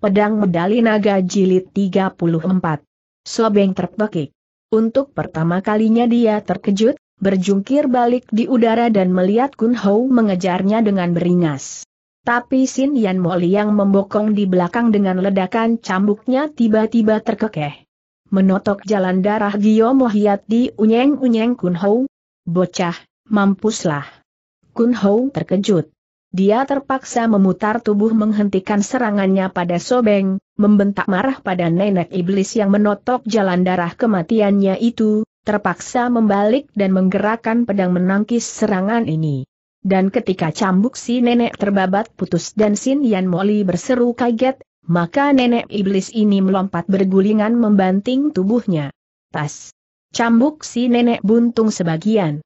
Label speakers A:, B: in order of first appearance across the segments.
A: Pedang Medali Naga Jilid 34. Sobeng terpekik. Untuk pertama kalinya dia terkejut, berjungkir balik di udara dan melihat Kun Hou mengejarnya dengan beringas. Tapi Sin Yan Moli yang membokong di belakang dengan ledakan cambuknya tiba-tiba terkekeh. Menotok jalan darah Mo Hiat di unyeng-unyeng Kun Hou. Bocah, mampuslah. Kun Hou terkejut. Dia terpaksa memutar tubuh menghentikan serangannya pada Sobeng, membentak marah pada nenek iblis yang menotok jalan darah kematiannya itu, terpaksa membalik dan menggerakkan pedang menangkis serangan ini. Dan ketika cambuk si nenek terbabat putus dan Sin Yan Moli berseru kaget, maka nenek iblis ini melompat bergulingan membanting tubuhnya. Tas. Cambuk si nenek buntung sebagian.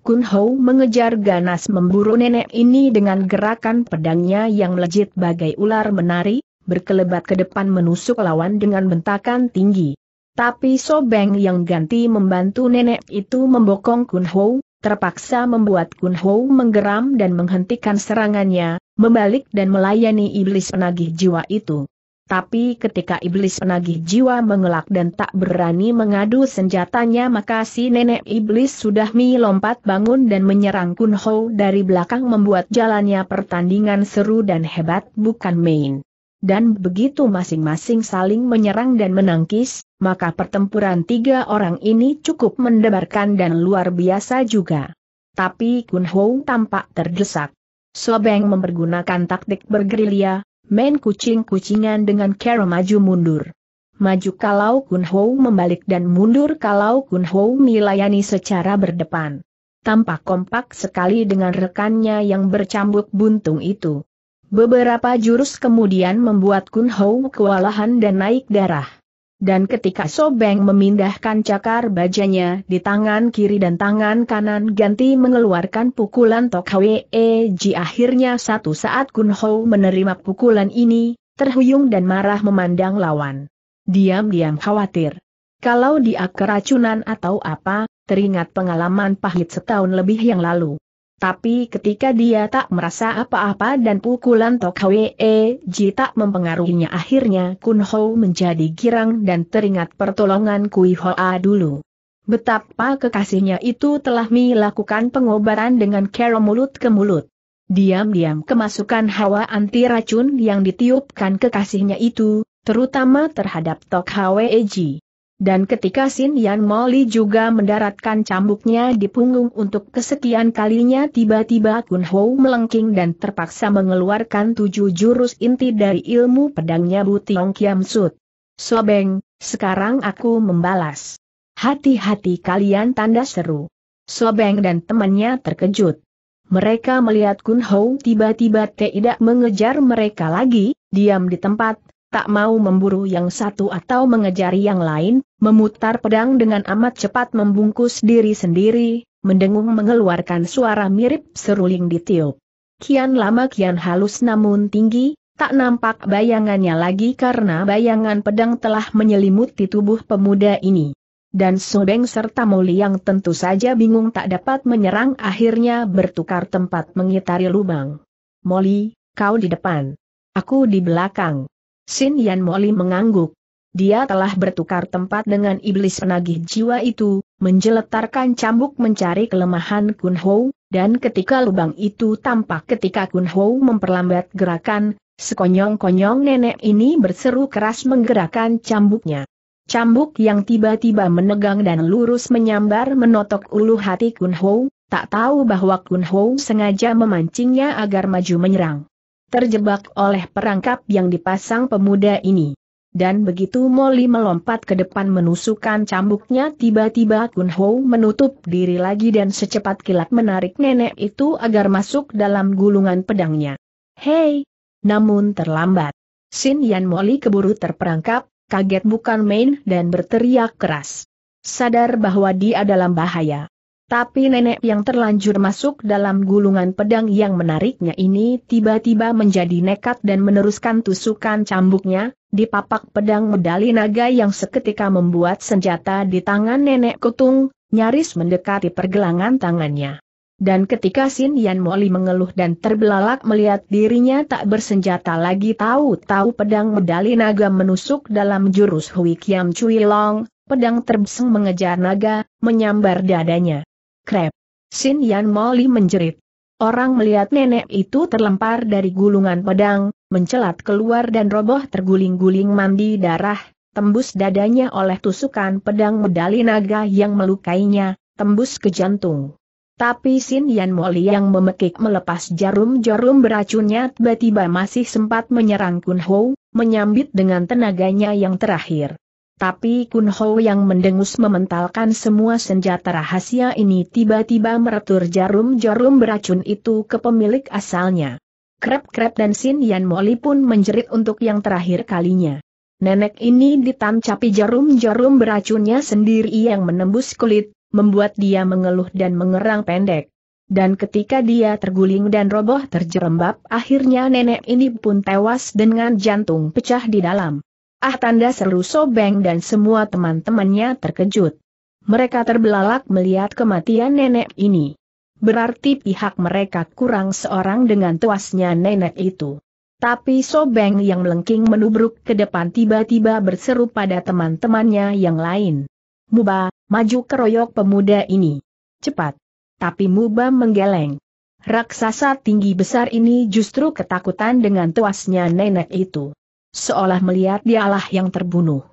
A: Kun Hou mengejar ganas memburu nenek ini dengan gerakan pedangnya yang lejit bagai ular menari, berkelebat ke depan menusuk lawan dengan bentakan tinggi. Tapi Sobeng yang ganti membantu nenek itu membokong Kun Hou, terpaksa membuat Kun Hou menggeram dan menghentikan serangannya, membalik dan melayani iblis penagih jiwa itu. Tapi ketika iblis penagih jiwa mengelak dan tak berani mengadu senjatanya maka si nenek iblis sudah mi lompat bangun dan menyerang Kun Ho dari belakang membuat jalannya pertandingan seru dan hebat bukan main. Dan begitu masing-masing saling menyerang dan menangkis, maka pertempuran tiga orang ini cukup mendebarkan dan luar biasa juga. Tapi Kun Ho tampak terdesak. Sobeng mempergunakan taktik bergerilya, main kucing-kucingan dengan cara maju mundur. Maju kalau Kun Ho membalik dan mundur kalau Kun Ho melayani secara berdepan. Tampak kompak sekali dengan rekannya yang bercambuk buntung itu. Beberapa jurus kemudian membuat Kun Ho kewalahan dan naik darah dan ketika Sobeng memindahkan cakar bajanya di tangan kiri dan tangan kanan ganti mengeluarkan pukulan Tok Hwee Ji akhirnya satu saat Kun Ho menerima pukulan ini, terhuyung dan marah memandang lawan. Diam-diam khawatir. Kalau dia keracunan atau apa, teringat pengalaman pahit setahun lebih yang lalu. Tapi ketika dia tak merasa apa-apa dan pukulan Tok Hwee Ji tak mempengaruhinya akhirnya Kun Ho menjadi girang dan teringat pertolongan Kui Hoa dulu. Betapa kekasihnya itu telah melakukan pengobaran dengan kero mulut ke mulut. Diam-diam kemasukan hawa anti racun yang ditiupkan kekasihnya itu, terutama terhadap Tok Hwee Ji. Dan ketika Sin Yan Moli juga mendaratkan cambuknya di punggung untuk kesekian kalinya tiba-tiba Kun Ho melengking dan terpaksa mengeluarkan tujuh jurus inti dari ilmu pedangnya Tiong Kiam Sut. Sobeng, sekarang aku membalas. Hati-hati kalian tanda seru. Sobeng dan temannya terkejut. Mereka melihat Kun Ho tiba-tiba tidak mengejar mereka lagi, diam di tempat, tak mau memburu yang satu atau mengejar yang lain, memutar pedang dengan amat cepat membungkus diri sendiri, mendengung mengeluarkan suara mirip seruling ditiup. Kian lama kian halus namun tinggi, tak nampak bayangannya lagi karena bayangan pedang telah menyelimuti tubuh pemuda ini. Dan Sobeng serta Moli yang tentu saja bingung tak dapat menyerang akhirnya bertukar tempat mengitari lubang. Moli, kau di depan. Aku di belakang. Sin Yan Moli mengangguk. Dia telah bertukar tempat dengan iblis penagih jiwa itu, menjeletarkan cambuk mencari kelemahan Kun Ho, dan ketika lubang itu tampak ketika Kun Ho memperlambat gerakan, sekonyong-konyong nenek ini berseru keras menggerakkan cambuknya. Cambuk yang tiba-tiba menegang dan lurus menyambar menotok ulu hati Kun Ho, tak tahu bahwa Kun Ho sengaja memancingnya agar maju menyerang terjebak oleh perangkap yang dipasang pemuda ini. Dan begitu Molly melompat ke depan menusukkan cambuknya tiba-tiba Kun Ho menutup diri lagi dan secepat kilat menarik nenek itu agar masuk dalam gulungan pedangnya. Hei! Namun terlambat. Sin Yan Molly keburu terperangkap, kaget bukan main dan berteriak keras. Sadar bahwa dia dalam bahaya. Tapi nenek yang terlanjur masuk dalam gulungan pedang yang menariknya ini tiba-tiba menjadi nekat dan meneruskan tusukan cambuknya, di papak pedang medali naga yang seketika membuat senjata di tangan nenek kutung, nyaris mendekati pergelangan tangannya. Dan ketika Sin Yan Moli mengeluh dan terbelalak melihat dirinya tak bersenjata lagi tahu-tahu pedang medali naga menusuk dalam jurus Hui Kiam Cui Long, pedang terbeseng mengejar naga, menyambar dadanya. Krep. Sin Yan Moli menjerit. Orang melihat nenek itu terlempar dari gulungan pedang, mencelat keluar dan roboh terguling-guling mandi darah, tembus dadanya oleh tusukan pedang medali naga yang melukainya, tembus ke jantung. Tapi Sin Yan Moli yang memekik melepas jarum-jarum beracunnya tiba-tiba masih sempat menyerang Kun Ho, menyambit dengan tenaganya yang terakhir. Tapi Kun Ho yang mendengus mementalkan semua senjata rahasia ini tiba-tiba meretur jarum-jarum beracun itu ke pemilik asalnya. Krep-krep dan Sin Yan Moli pun menjerit untuk yang terakhir kalinya. Nenek ini ditancapi jarum-jarum beracunnya sendiri yang menembus kulit, membuat dia mengeluh dan mengerang pendek. Dan ketika dia terguling dan roboh terjerembab akhirnya nenek ini pun tewas dengan jantung pecah di dalam. Ah tanda seru Sobeng dan semua teman-temannya terkejut. Mereka terbelalak melihat kematian nenek ini. Berarti pihak mereka kurang seorang dengan tuasnya nenek itu. Tapi Sobeng yang melengking menubruk ke depan tiba-tiba berseru pada teman-temannya yang lain. Muba, maju keroyok pemuda ini. Cepat. Tapi Muba menggeleng. Raksasa tinggi besar ini justru ketakutan dengan tuasnya nenek itu seolah melihat dialah yang terbunuh.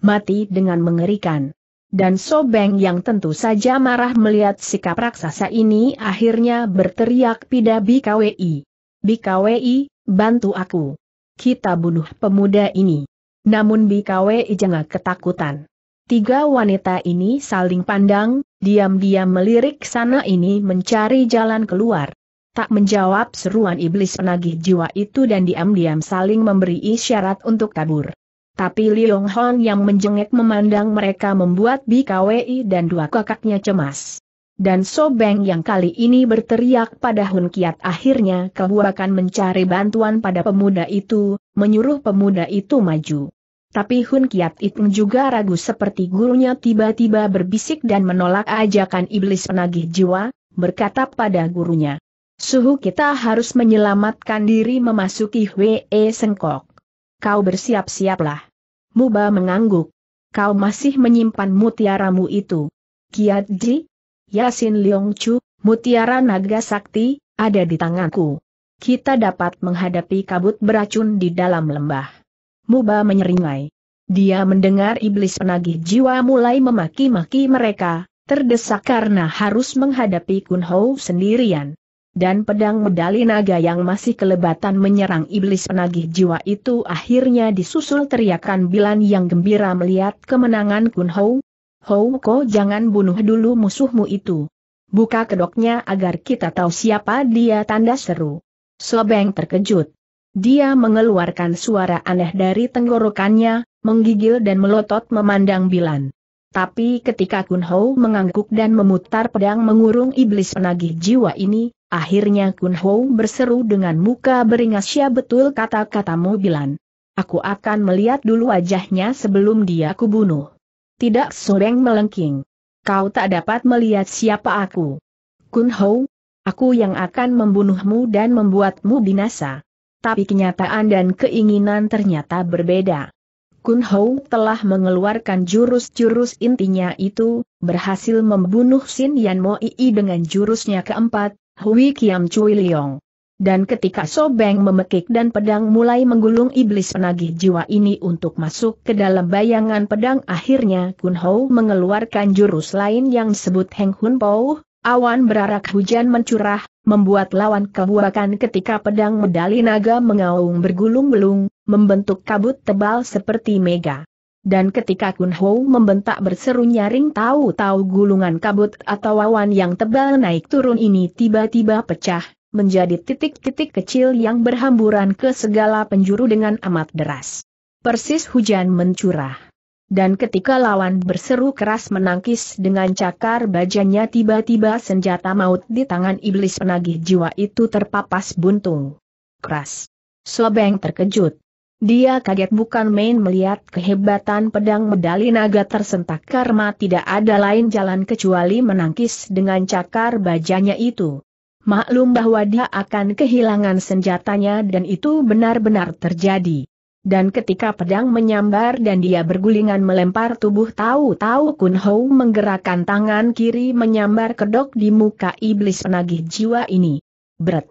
A: Mati dengan mengerikan. Dan Sobeng yang tentu saja marah melihat sikap raksasa ini akhirnya berteriak pida BKWI. BKWI, bantu aku. Kita bunuh pemuda ini. Namun BKWI jangan ketakutan. Tiga wanita ini saling pandang, diam-diam melirik sana ini mencari jalan keluar tak menjawab seruan iblis penagih jiwa itu dan diam-diam saling memberi isyarat untuk kabur. Tapi Liong Hon yang menjengek memandang mereka membuat Bi Kwei dan dua kakaknya cemas. Dan Sobeng yang kali ini berteriak pada Hun Kiat akhirnya kebuakan mencari bantuan pada pemuda itu, menyuruh pemuda itu maju. Tapi Hun Kiat itu juga ragu seperti gurunya tiba-tiba berbisik dan menolak ajakan iblis penagih jiwa, berkata pada gurunya. Suhu kita harus menyelamatkan diri memasuki Hwee Sengkok. Kau bersiap-siaplah. Muba mengangguk. Kau masih menyimpan mutiaramu itu. Kiat Ji? Yasin Leong Chu, mutiara naga sakti, ada di tanganku. Kita dapat menghadapi kabut beracun di dalam lembah. Muba menyeringai. Dia mendengar iblis penagih jiwa mulai memaki-maki mereka, terdesak karena harus menghadapi Kun Hou sendirian dan pedang medali naga yang masih kelebatan menyerang iblis penagih jiwa itu akhirnya disusul teriakan Bilan yang gembira melihat kemenangan Kun Hou. Hou Ko jangan bunuh dulu musuhmu itu. Buka kedoknya agar kita tahu siapa dia tanda seru. Sobeng terkejut. Dia mengeluarkan suara aneh dari tenggorokannya, menggigil dan melotot memandang Bilan. Tapi ketika Kun Hou mengangguk dan memutar pedang mengurung iblis penagih jiwa ini, Akhirnya Kun Ho berseru dengan muka beringas ya betul kata-katamu Bilan. Aku akan melihat dulu wajahnya sebelum dia kubunuh. Tidak soreng melengking. Kau tak dapat melihat siapa aku. Kun Ho, aku yang akan membunuhmu dan membuatmu binasa. Tapi kenyataan dan keinginan ternyata berbeda. Kun Hou telah mengeluarkan jurus-jurus intinya itu, berhasil membunuh Sin Yan Mo Ii dengan jurusnya keempat, Hui Kiam Cui Liong. Dan ketika Sobeng memekik dan pedang mulai menggulung iblis penagih jiwa ini untuk masuk ke dalam bayangan pedang akhirnya Kun Ho mengeluarkan jurus lain yang disebut Heng Hun Pou, awan berarak hujan mencurah, membuat lawan kebuakan ketika pedang medali naga mengaung bergulung-gulung, membentuk kabut tebal seperti mega dan ketika Kun Ho membentak berseru nyaring tahu-tahu gulungan kabut atau awan yang tebal naik turun ini tiba-tiba pecah, menjadi titik-titik kecil yang berhamburan ke segala penjuru dengan amat deras. Persis hujan mencurah. Dan ketika lawan berseru keras menangkis dengan cakar bajanya tiba-tiba senjata maut di tangan iblis penagih jiwa itu terpapas buntung. Keras. Suabeng terkejut. Dia kaget bukan main melihat kehebatan pedang medali naga tersentak karma tidak ada lain jalan kecuali menangkis dengan cakar bajanya itu. Maklum bahwa dia akan kehilangan senjatanya dan itu benar-benar terjadi. Dan ketika pedang menyambar dan dia bergulingan melempar tubuh tahu-tahu Kun Hou menggerakkan tangan kiri menyambar kedok di muka iblis penagih jiwa ini. Berat.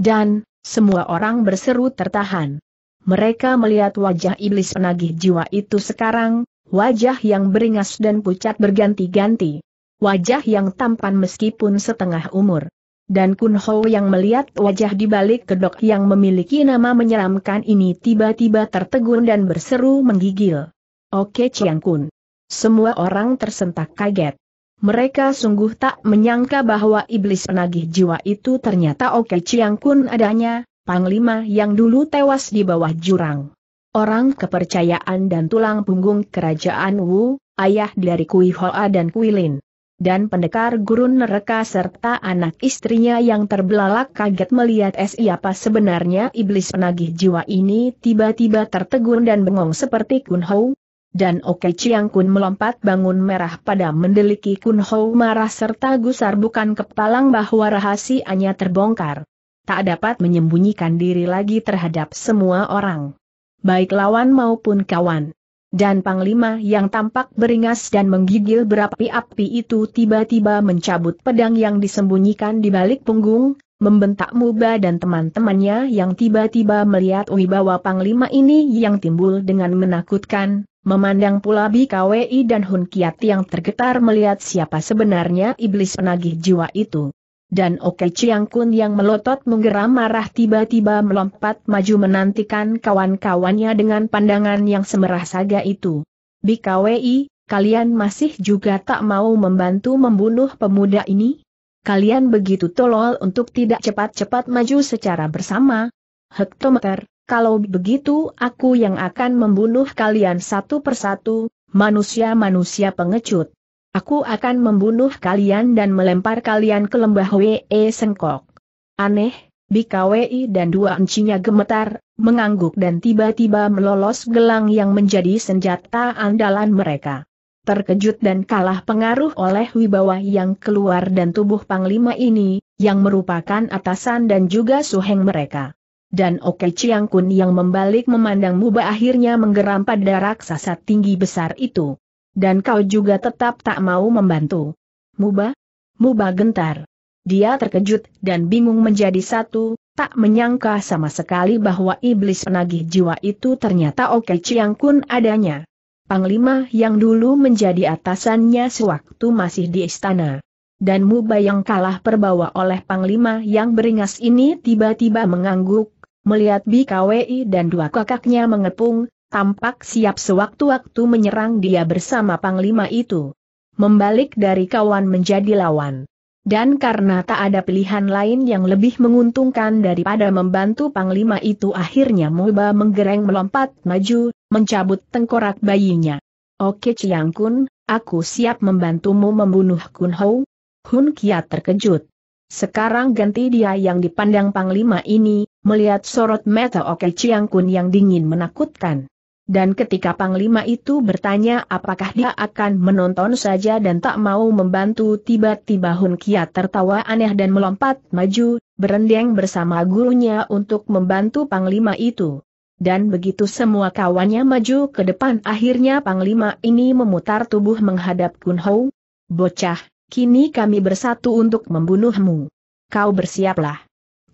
A: Dan, semua orang berseru tertahan mereka melihat wajah iblis penagih jiwa itu sekarang, wajah yang beringas dan pucat berganti-ganti. Wajah yang tampan meskipun setengah umur. Dan Kun Ho yang melihat wajah di balik kedok yang memiliki nama menyeramkan ini tiba-tiba tertegun dan berseru menggigil. Oke Chiang Kun. Semua orang tersentak kaget. Mereka sungguh tak menyangka bahwa iblis penagih jiwa itu ternyata Oke Chiang Kun adanya, Panglima yang dulu tewas di bawah jurang. Orang kepercayaan dan tulang punggung kerajaan Wu, ayah dari Kui Hoa dan Kui Lin. Dan pendekar gurun neraka serta anak istrinya yang terbelalak kaget melihat siapa sebenarnya iblis penagih jiwa ini tiba-tiba tertegun dan bengong seperti Kun Hou. Dan Oke Chiang Kun melompat bangun merah pada mendeliki Kun Hou marah serta gusar bukan kepalang bahwa rahasianya terbongkar tak dapat menyembunyikan diri lagi terhadap semua orang. Baik lawan maupun kawan. Dan Panglima yang tampak beringas dan menggigil berapi-api itu tiba-tiba mencabut pedang yang disembunyikan di balik punggung, membentak Muba dan teman-temannya yang tiba-tiba melihat wibawa Panglima ini yang timbul dengan menakutkan, memandang pula BKWI dan Hun Kiat yang tergetar melihat siapa sebenarnya iblis penagih jiwa itu dan Oke Kun yang melotot menggeram marah tiba-tiba melompat maju menantikan kawan-kawannya dengan pandangan yang semerah saga itu. BKWI, kalian masih juga tak mau membantu membunuh pemuda ini? Kalian begitu tolol untuk tidak cepat-cepat maju secara bersama? Hektometer, kalau begitu aku yang akan membunuh kalian satu persatu, manusia-manusia pengecut. Aku akan membunuh kalian dan melempar kalian ke lembah e Sengkok. Aneh, BKWI dan dua encinya gemetar, mengangguk dan tiba-tiba melolos gelang yang menjadi senjata andalan mereka. Terkejut dan kalah pengaruh oleh wibawa yang keluar dan tubuh Panglima ini, yang merupakan atasan dan juga suheng mereka dan Oke Chiang Kun yang membalik memandang Muba akhirnya menggeram pada raksasa tinggi besar itu. Dan kau juga tetap tak mau membantu. Muba? Muba gentar. Dia terkejut dan bingung menjadi satu, tak menyangka sama sekali bahwa iblis penagih jiwa itu ternyata Oke Ciang Kun adanya. Panglima yang dulu menjadi atasannya sewaktu masih di istana. Dan Muba yang kalah perbawa oleh Panglima yang beringas ini tiba-tiba mengangguk, melihat BKWI dan dua kakaknya mengepung, tampak siap sewaktu-waktu menyerang dia bersama panglima itu. Membalik dari kawan menjadi lawan. Dan karena tak ada pilihan lain yang lebih menguntungkan daripada membantu panglima itu akhirnya Muba menggereng melompat maju, mencabut tengkorak bayinya. Oke Chiang Kun, aku siap membantumu membunuh Kun Hou. Hun Kia terkejut. Sekarang ganti dia yang dipandang panglima ini, melihat sorot mata Oke Chiang Kun yang dingin menakutkan. Dan ketika Panglima itu bertanya apakah dia akan menonton saja dan tak mau membantu tiba-tiba Hun Kiat tertawa aneh dan melompat maju, berendeng bersama gurunya untuk membantu Panglima itu. Dan begitu semua kawannya maju ke depan akhirnya Panglima ini memutar tubuh menghadap Kun Hou. Bocah, kini kami bersatu untuk membunuhmu. Kau bersiaplah.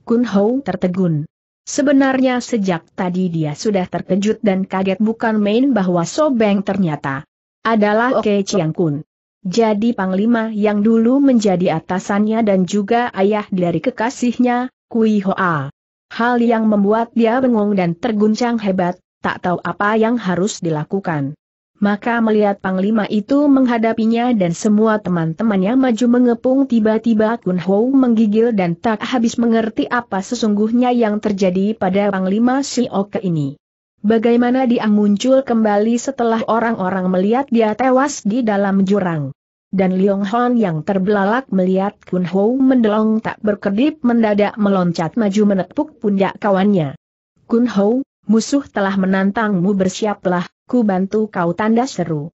A: Kun Hou tertegun. Sebenarnya sejak tadi dia sudah terkejut dan kaget bukan main bahwa Sobeng ternyata adalah Oke Chiang Kun. Jadi Panglima yang dulu menjadi atasannya dan juga ayah dari kekasihnya, Kui Hoa. Hal yang membuat dia bengong dan terguncang hebat, tak tahu apa yang harus dilakukan. Maka melihat panglima itu menghadapinya dan semua teman-temannya maju mengepung tiba-tiba Kun Ho menggigil dan tak habis mengerti apa sesungguhnya yang terjadi pada panglima si Oke ini. Bagaimana dia muncul kembali setelah orang-orang melihat dia tewas di dalam jurang. Dan Liong Hon yang terbelalak melihat Kun Ho mendelong tak berkedip mendadak meloncat maju menepuk pundak kawannya. Kun Ho, musuh telah menantangmu bersiaplah, Ku bantu kau tanda seru.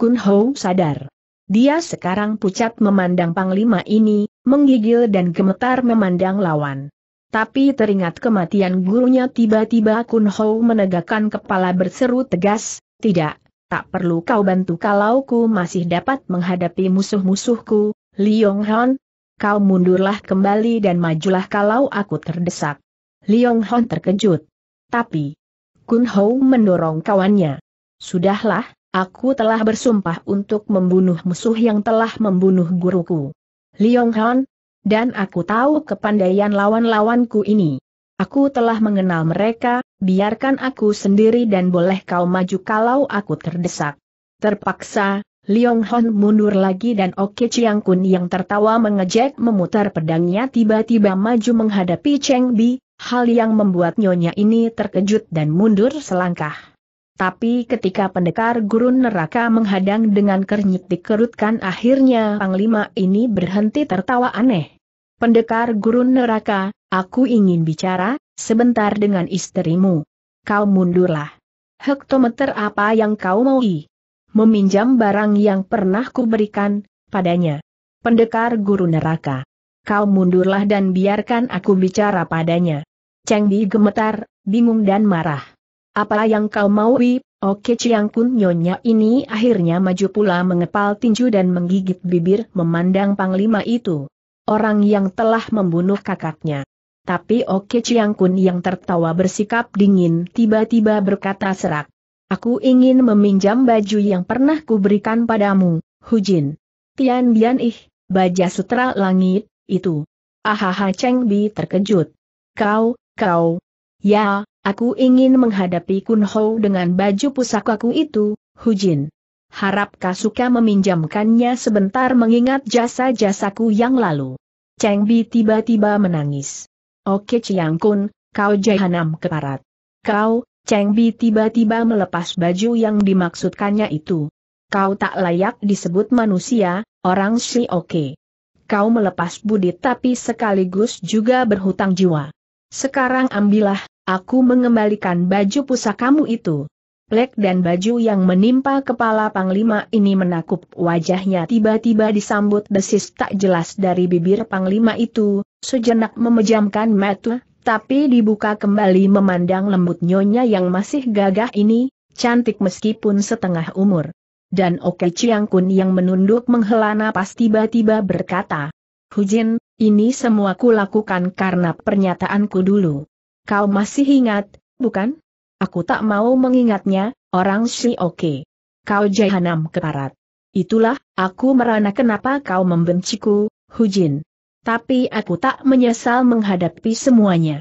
A: Kun Hou sadar. Dia sekarang pucat memandang panglima ini, menggigil dan gemetar memandang lawan. Tapi teringat kematian gurunya tiba-tiba Kun Hou menegakkan kepala berseru tegas, tidak, tak perlu kau bantu kalau ku masih dapat menghadapi musuh-musuhku, Liong Hon. Kau mundurlah kembali dan majulah kalau aku terdesak. Liong Hon terkejut. Tapi, Kun Hou mendorong kawannya. Sudahlah, aku telah bersumpah untuk membunuh musuh yang telah membunuh guruku. Liong Han, dan aku tahu kepandaian lawan-lawanku ini. Aku telah mengenal mereka, biarkan aku sendiri dan boleh kau maju kalau aku terdesak. Terpaksa, Liong Hon mundur lagi dan Oke Chiang Kun yang tertawa mengejek memutar pedangnya tiba-tiba maju menghadapi Cheng Bi, hal yang membuat nyonya ini terkejut dan mundur selangkah. Tapi ketika pendekar gurun neraka menghadang dengan kernyit dikerutkan akhirnya Panglima ini berhenti tertawa aneh. Pendekar gurun neraka, aku ingin bicara, sebentar dengan istrimu. Kau mundurlah. Hektometer apa yang kau mau i? Meminjam barang yang pernah kuberikan, padanya. Pendekar Gurun neraka. Kau mundurlah dan biarkan aku bicara padanya. Cheng Bi gemetar, bingung dan marah. Apa yang kau maui, Oke Chiang Kun Nyonya ini akhirnya maju pula mengepal tinju dan menggigit bibir memandang panglima itu. Orang yang telah membunuh kakaknya. Tapi Oke Chiang Kun yang tertawa bersikap dingin tiba-tiba berkata serak. Aku ingin meminjam baju yang pernah kuberikan padamu, Hujin. Tian Bian Ih, Baja Sutra Langit, itu. Ahaha Cheng Bi terkejut. Kau, kau. Ya, Aku ingin menghadapi Kunho dengan baju pusakaku itu, Hu Jin. Harap Kasuka meminjamkannya sebentar mengingat jasa-jasaku yang lalu. Cheng Bi tiba-tiba menangis. Oke Chiang Kun, kau jahanam keparat. Kau, Cheng Bi tiba-tiba melepas baju yang dimaksudkannya itu. Kau tak layak disebut manusia, orang si oke. Kau melepas budi tapi sekaligus juga berhutang jiwa. Sekarang ambillah Aku mengembalikan baju pusakamu itu. Plek dan baju yang menimpa kepala Panglima ini menakup wajahnya tiba-tiba disambut desis tak jelas dari bibir Panglima itu, sejenak memejamkan mata, tapi dibuka kembali memandang lembut nyonya yang masih gagah ini, cantik meskipun setengah umur. Dan Oke Chiang Kun yang menunduk menghela napas tiba-tiba berkata, Hujin, ini semua ku lakukan karena pernyataanku dulu. Kau masih ingat, bukan? Aku tak mau mengingatnya, orang si oke. Kau jahanam keparat. Itulah, aku merana kenapa kau membenciku, Hujin. Tapi aku tak menyesal menghadapi semuanya.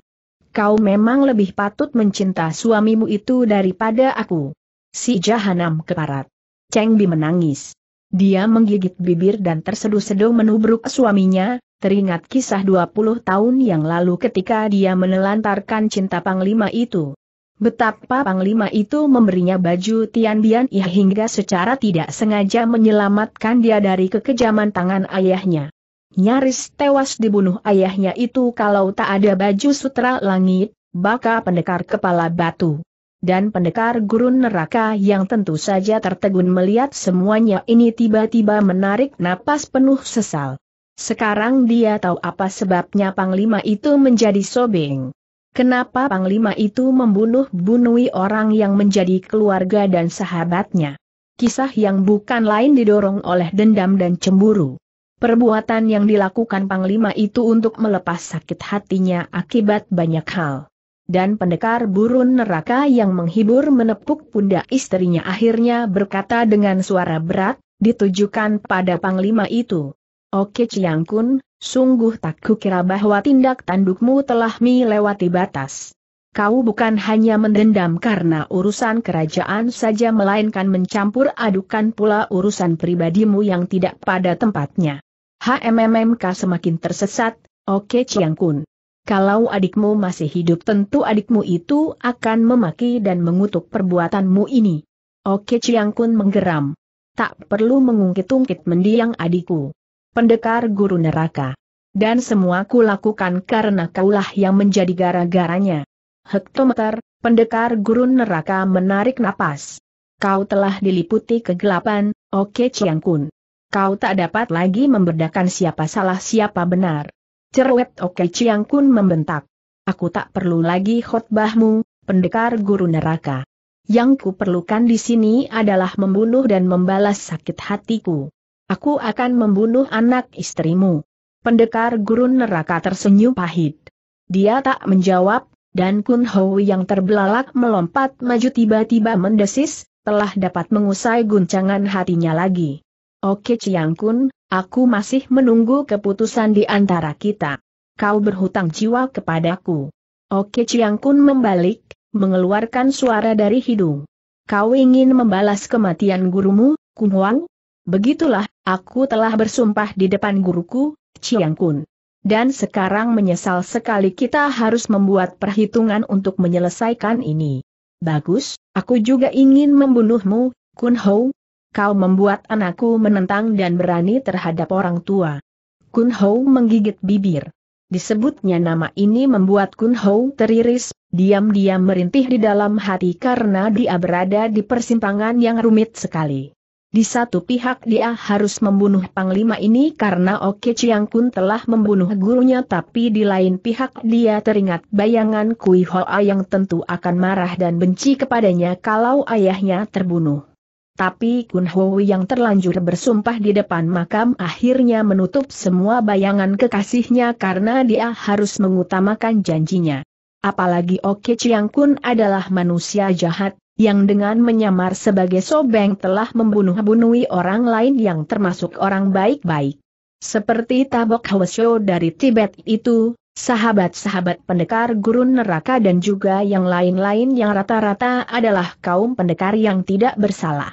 A: Kau memang lebih patut mencinta suamimu itu daripada aku. Si jahanam keparat. Cheng Bi menangis. Dia menggigit bibir dan terseduh-seduh menubruk suaminya, teringat kisah 20 tahun yang lalu ketika dia menelantarkan cinta Panglima itu. Betapa Panglima itu memberinya baju Tian Bian Ih hingga secara tidak sengaja menyelamatkan dia dari kekejaman tangan ayahnya. Nyaris tewas dibunuh ayahnya itu kalau tak ada baju sutra langit, baka pendekar kepala batu. Dan pendekar gurun neraka yang tentu saja tertegun melihat semuanya ini tiba-tiba menarik napas penuh sesal. Sekarang dia tahu apa sebabnya Panglima itu menjadi sobeng. Kenapa Panglima itu membunuh bunuhi orang yang menjadi keluarga dan sahabatnya. Kisah yang bukan lain didorong oleh dendam dan cemburu. Perbuatan yang dilakukan Panglima itu untuk melepas sakit hatinya akibat banyak hal. Dan pendekar burun neraka yang menghibur menepuk pundak istrinya akhirnya berkata dengan suara berat, ditujukan pada Panglima itu. Oke Ciang Kun, sungguh tak kukira bahwa tindak tandukmu telah melewati batas. Kau bukan hanya mendendam karena urusan kerajaan saja melainkan mencampur adukan pula urusan pribadimu yang tidak pada tempatnya. HMMMK semakin tersesat, oke Ciang Kun. Kalau adikmu masih hidup tentu adikmu itu akan memaki dan mengutuk perbuatanmu ini. Oke Ciang Kun menggeram. Tak perlu mengungkit-ungkit mendiang adikku pendekar guru neraka. Dan semua ku lakukan karena kaulah yang menjadi gara-garanya. Hektometer, pendekar guru neraka menarik napas. Kau telah diliputi kegelapan, oke Chiang Kun. Kau tak dapat lagi memberdakan siapa salah siapa benar. Cerwet oke Chiang Kun membentak. Aku tak perlu lagi khotbahmu, pendekar guru neraka. Yang ku perlukan di sini adalah membunuh dan membalas sakit hatiku. Aku akan membunuh anak istrimu. Pendekar gurun neraka tersenyum pahit. Dia tak menjawab, dan Kun Ho yang terbelalak melompat maju tiba-tiba mendesis, telah dapat mengusai guncangan hatinya lagi. Oke Ciang Kun, aku masih menunggu keputusan di antara kita. Kau berhutang jiwa kepadaku. Oke Ciang Kun membalik, mengeluarkan suara dari hidung. Kau ingin membalas kematian gurumu, Kun Huang? Begitulah, aku telah bersumpah di depan guruku, Chiang Kun. Dan sekarang menyesal sekali kita harus membuat perhitungan untuk menyelesaikan ini. Bagus, aku juga ingin membunuhmu, Kun Ho. Kau membuat anakku menentang dan berani terhadap orang tua. Kun Ho menggigit bibir. Disebutnya nama ini membuat Kun Ho teriris, diam-diam merintih di dalam hati karena dia berada di persimpangan yang rumit sekali. Di satu pihak dia harus membunuh Panglima ini karena Oke Chiang Kun telah membunuh gurunya tapi di lain pihak dia teringat bayangan Kui Hoa yang tentu akan marah dan benci kepadanya kalau ayahnya terbunuh. Tapi Kun Ho yang terlanjur bersumpah di depan makam akhirnya menutup semua bayangan kekasihnya karena dia harus mengutamakan janjinya. Apalagi Oke Chiang Kun adalah manusia jahat, yang dengan menyamar sebagai sobeng telah membunuh-bunuhi orang lain yang termasuk orang baik-baik. Seperti Tabok Hwasyo dari Tibet itu, sahabat-sahabat pendekar gurun neraka dan juga yang lain-lain yang rata-rata adalah kaum pendekar yang tidak bersalah.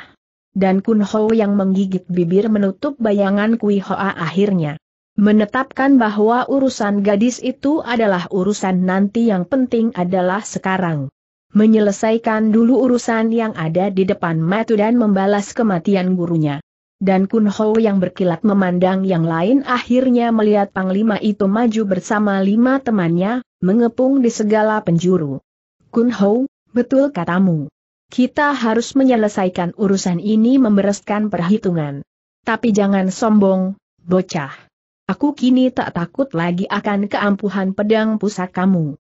A: Dan Kun Ho yang menggigit bibir menutup bayangan Kui Hoa akhirnya menetapkan bahwa urusan gadis itu adalah urusan nanti yang penting adalah sekarang menyelesaikan dulu urusan yang ada di depan matu dan membalas kematian gurunya. Dan Kun Ho yang berkilat memandang yang lain akhirnya melihat Panglima itu maju bersama lima temannya, mengepung di segala penjuru. Kun Ho, betul katamu. Kita harus menyelesaikan urusan ini membereskan perhitungan. Tapi jangan sombong, bocah. Aku kini tak takut lagi akan keampuhan pedang pusakamu.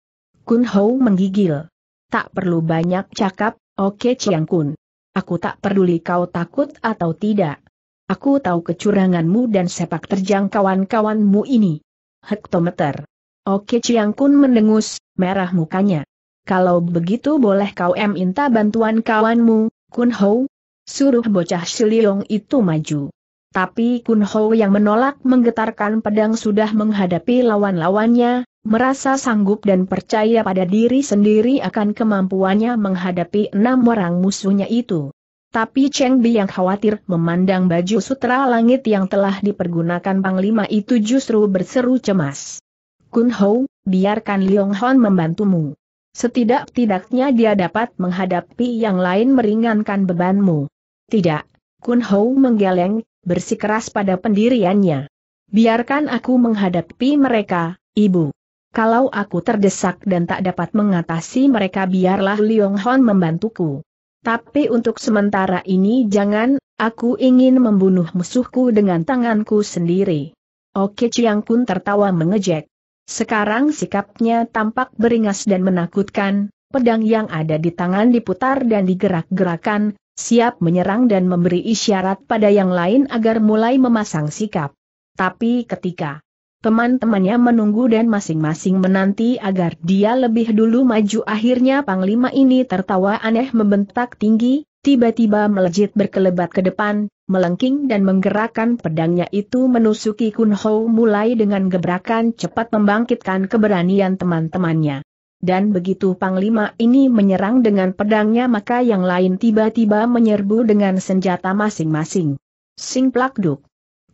A: Kun Ho menggigil tak perlu banyak cakap, oke Chiang Kun. Aku tak peduli kau takut atau tidak. Aku tahu kecuranganmu dan sepak terjang kawan-kawanmu ini. Hektometer. Oke Chiang Kun mendengus, merah mukanya. Kalau begitu boleh kau minta bantuan kawanmu, Kun Ho? Suruh bocah Siliong itu maju. Tapi Kun Ho yang menolak menggetarkan pedang sudah menghadapi lawan-lawannya, merasa sanggup dan percaya pada diri sendiri akan kemampuannya menghadapi enam orang musuhnya itu. Tapi Cheng Bi yang khawatir memandang baju sutra langit yang telah dipergunakan Panglima itu justru berseru cemas. Kun Hou, biarkan Liong Hon membantumu. Setidak-tidaknya dia dapat menghadapi yang lain meringankan bebanmu. Tidak, Kun Hou menggeleng, bersikeras pada pendiriannya. Biarkan aku menghadapi mereka, ibu. Kalau aku terdesak dan tak dapat mengatasi mereka biarlah Liong Hon membantuku. Tapi untuk sementara ini jangan, aku ingin membunuh musuhku dengan tanganku sendiri. Oke Chiang Kun tertawa mengejek. Sekarang sikapnya tampak beringas dan menakutkan, pedang yang ada di tangan diputar dan digerak-gerakan, siap menyerang dan memberi isyarat pada yang lain agar mulai memasang sikap. Tapi ketika Teman-temannya menunggu dan masing-masing menanti agar dia lebih dulu maju akhirnya Panglima ini tertawa aneh membentak tinggi, tiba-tiba melejit berkelebat ke depan, melengking dan menggerakkan pedangnya itu menusuki Ho mulai dengan gebrakan cepat membangkitkan keberanian teman-temannya. Dan begitu Panglima ini menyerang dengan pedangnya maka yang lain tiba-tiba menyerbu dengan senjata masing-masing. Sing duk.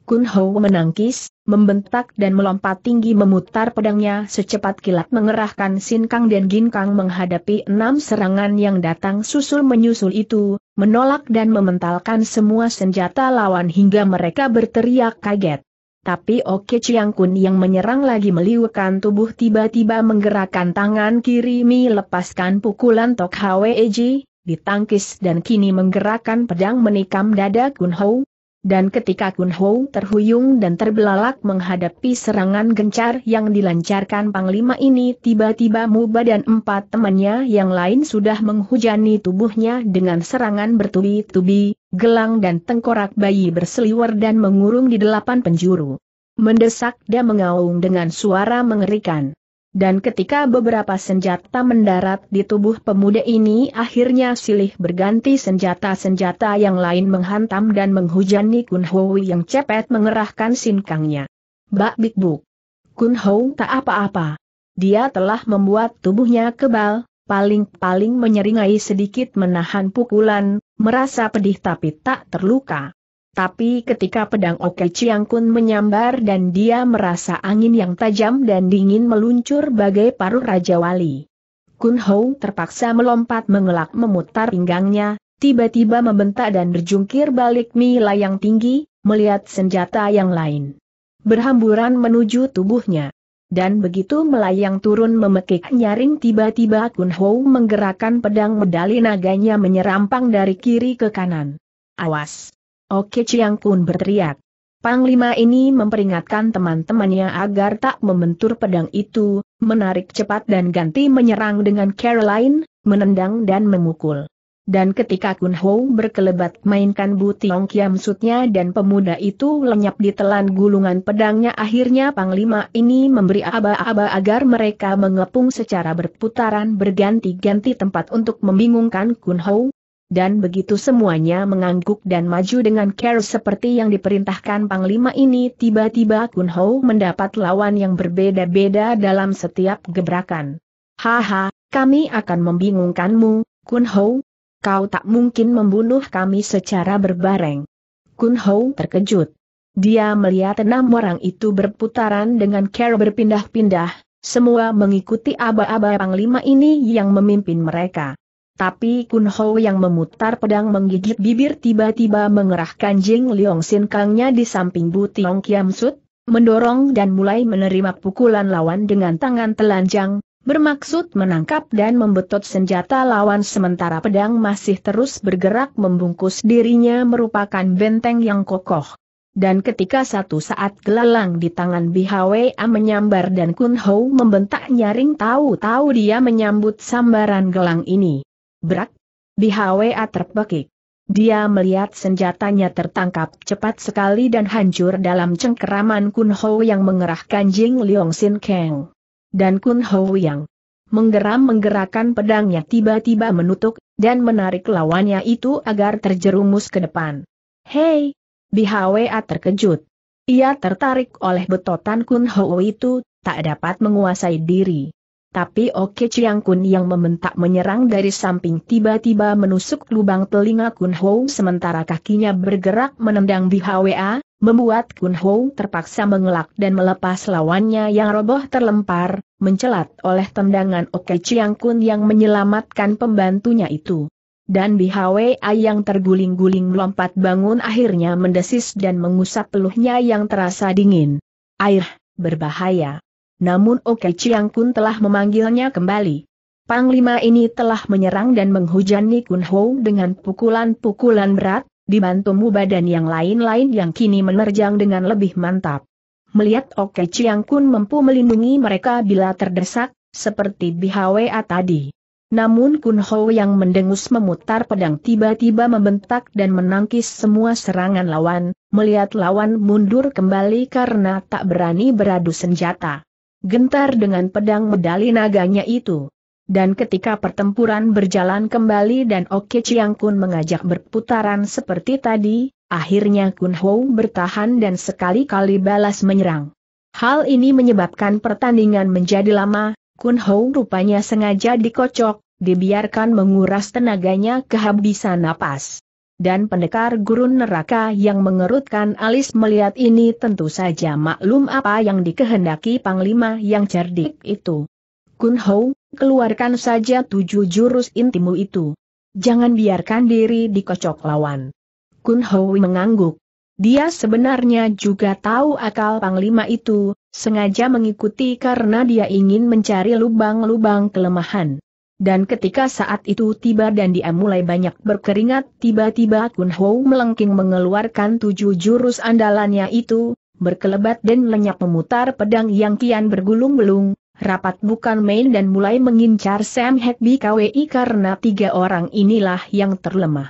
A: Kun Ho menangkis, membentak dan melompat tinggi memutar pedangnya secepat kilat mengerahkan Sin Kang dan Gin Kang menghadapi enam serangan yang datang susul-menyusul itu, menolak dan mementalkan semua senjata lawan hingga mereka berteriak kaget. Tapi Oke Chiang Kun yang menyerang lagi meliukan tubuh tiba-tiba menggerakkan tangan kiri mi lepaskan pukulan Tok Hwe Eji, ditangkis dan kini menggerakkan pedang menikam dada Kun Ho, dan ketika Kun Ho terhuyung dan terbelalak menghadapi serangan gencar yang dilancarkan Panglima ini tiba-tiba Muba dan empat temannya yang lain sudah menghujani tubuhnya dengan serangan bertubi-tubi, gelang dan tengkorak bayi berseliwer dan mengurung di delapan penjuru. Mendesak dan mengaung dengan suara mengerikan dan ketika beberapa senjata mendarat di tubuh pemuda ini akhirnya silih berganti senjata-senjata yang lain menghantam dan menghujani Kun Hui yang cepet mengerahkan sinkangnya. Bak Bik Buk. Kun Hou tak apa-apa. Dia telah membuat tubuhnya kebal, paling-paling menyeringai sedikit menahan pukulan, merasa pedih tapi tak terluka. Tapi ketika pedang Oke Chiang Kun menyambar dan dia merasa angin yang tajam dan dingin meluncur bagai paruh Raja Wali. Kun Hou terpaksa melompat mengelak memutar pinggangnya, tiba-tiba membentak dan berjungkir balik Mila yang tinggi, melihat senjata yang lain. Berhamburan menuju tubuhnya. Dan begitu melayang turun memekik nyaring tiba-tiba Kun Hou menggerakkan pedang medali naganya menyerampang dari kiri ke kanan. Awas! Oke Chiang Kun berteriak. Panglima ini memperingatkan teman-temannya agar tak membentur pedang itu, menarik cepat dan ganti menyerang dengan Caroline, menendang dan memukul. Dan ketika Kun Ho berkelebat mainkan butiong Kiam sutnya dan pemuda itu lenyap di telan gulungan pedangnya akhirnya Panglima ini memberi aba-aba agar mereka mengepung secara berputaran berganti-ganti tempat untuk membingungkan Kun Ho, dan begitu semuanya mengangguk dan maju dengan care seperti yang diperintahkan Panglima ini tiba-tiba Kun Ho mendapat lawan yang berbeda-beda dalam setiap gebrakan. Haha, kami akan membingungkanmu, Kun Ho. Kau tak mungkin membunuh kami secara berbareng. Kun Ho terkejut. Dia melihat enam orang itu berputaran dengan care berpindah-pindah, semua mengikuti aba-aba Panglima ini yang memimpin mereka. Tapi Kun Ho yang memutar pedang menggigit bibir tiba-tiba mengerahkan Jing Leong Sin Kangnya di samping Bu Tiong Kiam Sut, mendorong dan mulai menerima pukulan lawan dengan tangan telanjang, bermaksud menangkap dan membetot senjata lawan sementara pedang masih terus bergerak membungkus dirinya merupakan benteng yang kokoh. Dan ketika satu saat gelalang di tangan BHWA menyambar dan Kun Ho membentak nyaring tahu-tahu dia menyambut sambaran gelang ini. Di Hwa terpekik. Dia melihat senjatanya tertangkap cepat sekali dan hancur dalam cengkeraman Kun Ho yang mengerahkan Jing Leong Sin Kang. Dan Kun Ho yang menggeram menggerakkan pedangnya tiba-tiba menutup, dan menarik lawannya itu agar terjerumus ke depan. Hei! Hwa terkejut. Ia tertarik oleh betotan Kun Ho itu, tak dapat menguasai diri. Tapi Oke Chiang Kun yang membentak menyerang dari samping tiba-tiba menusuk lubang telinga Kun Ho sementara kakinya bergerak menendang di HWA, membuat Kun Ho terpaksa mengelak dan melepas lawannya yang roboh terlempar, mencelat oleh tendangan Oke Chiang Kun yang menyelamatkan pembantunya itu dan BHWA yang terguling-guling melompat bangun akhirnya mendesis dan mengusap peluhnya yang terasa dingin. Air, berbahaya namun Oke Chiang Kun telah memanggilnya kembali. Panglima ini telah menyerang dan menghujani Kun Ho dengan pukulan-pukulan berat, dibantu badan yang lain-lain yang kini menerjang dengan lebih mantap. Melihat Oke Chiang Kun mampu melindungi mereka bila terdesak, seperti Bihawa tadi. Namun Kun Ho yang mendengus memutar pedang tiba-tiba membentak dan menangkis semua serangan lawan, melihat lawan mundur kembali karena tak berani beradu senjata gentar dengan pedang medali naganya itu. Dan ketika pertempuran berjalan kembali dan Oke Chiang Kun mengajak berputaran seperti tadi, akhirnya Kun Ho bertahan dan sekali-kali balas menyerang. Hal ini menyebabkan pertandingan menjadi lama, Kun Ho rupanya sengaja dikocok, dibiarkan menguras tenaganya kehabisan napas. Dan pendekar gurun neraka yang mengerutkan alis melihat ini tentu saja maklum apa yang dikehendaki Panglima yang cerdik itu. Kun Ho, keluarkan saja tujuh jurus intimu itu. Jangan biarkan diri dikocok lawan. Kun Ho mengangguk. Dia sebenarnya juga tahu akal Panglima itu, sengaja mengikuti karena dia ingin mencari lubang-lubang kelemahan. Dan ketika saat itu tiba dan dia mulai banyak berkeringat, tiba-tiba Kun Hou melengking mengeluarkan tujuh jurus andalannya itu, berkelebat dan lenyap memutar pedang yang kian bergulung gulung rapat bukan main dan mulai mengincar Sam Hekbi KWI karena tiga orang inilah yang terlemah.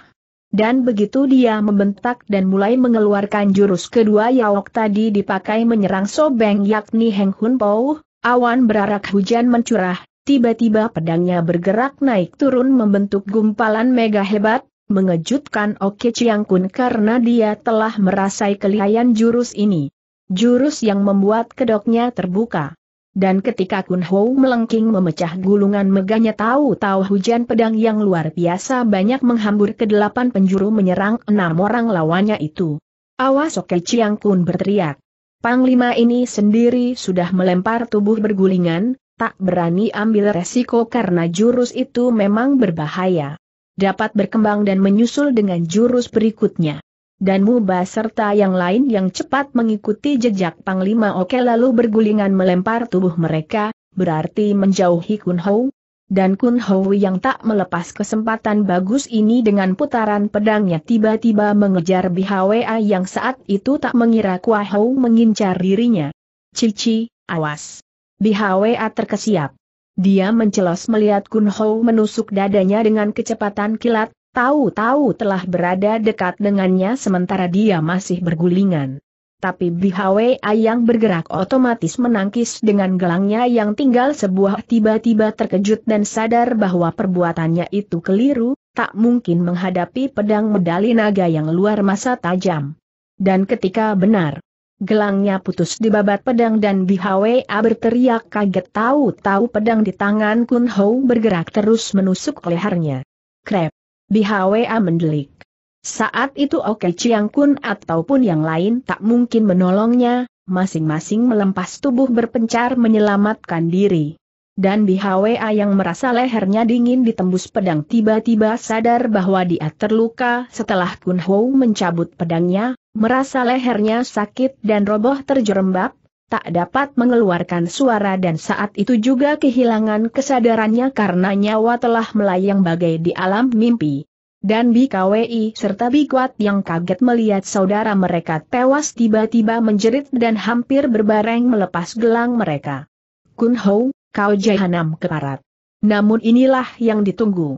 A: Dan begitu dia membentak dan mulai mengeluarkan jurus kedua Yaok tadi dipakai menyerang Sobeng yakni Heng Hun Pou, awan berarak hujan mencurah, Tiba-tiba pedangnya bergerak naik turun membentuk gumpalan mega hebat, mengejutkan Oke Chiang Kun karena dia telah merasai kelihayan jurus ini. Jurus yang membuat kedoknya terbuka. Dan ketika Kun Ho melengking memecah gulungan meganya tahu-tahu hujan pedang yang luar biasa banyak menghambur ke delapan penjuru menyerang enam orang lawannya itu. Awas Oke Chiang Kun berteriak. Panglima ini sendiri sudah melempar tubuh bergulingan, tak berani ambil resiko karena jurus itu memang berbahaya. Dapat berkembang dan menyusul dengan jurus berikutnya. Dan Muba serta yang lain yang cepat mengikuti jejak Panglima Oke lalu bergulingan melempar tubuh mereka, berarti menjauhi Kun Hou. Dan Kun Hou yang tak melepas kesempatan bagus ini dengan putaran pedangnya tiba-tiba mengejar BHWA yang saat itu tak mengira Kua Hou mengincar dirinya. Cici, awas! Di HWA terkesiap. Dia mencelos melihat Kun Ho menusuk dadanya dengan kecepatan kilat, tahu-tahu telah berada dekat dengannya sementara dia masih bergulingan. Tapi Bi Hwa yang bergerak otomatis menangkis dengan gelangnya yang tinggal sebuah tiba-tiba terkejut dan sadar bahwa perbuatannya itu keliru, tak mungkin menghadapi pedang medali naga yang luar masa tajam. Dan ketika benar, Gelangnya putus di babat pedang dan Bihwa berteriak kaget tahu-tahu pedang di tangan Kun Ho bergerak terus menusuk lehernya. Krep. A mendelik. Saat itu Oke Chiang Kun ataupun yang lain tak mungkin menolongnya, masing-masing melempas tubuh berpencar menyelamatkan diri. Dan Bihwa yang merasa lehernya dingin ditembus pedang tiba-tiba sadar bahwa dia terluka setelah Kun Ho mencabut pedangnya, Merasa lehernya sakit dan roboh terjerembab, tak dapat mengeluarkan suara dan saat itu juga kehilangan kesadarannya karena nyawa telah melayang bagai di alam mimpi. Dan BKWI serta Bikwat yang kaget melihat saudara mereka tewas tiba-tiba menjerit dan hampir berbareng melepas gelang mereka. Kun Ho, kau jahanam keparat. Namun inilah yang ditunggu.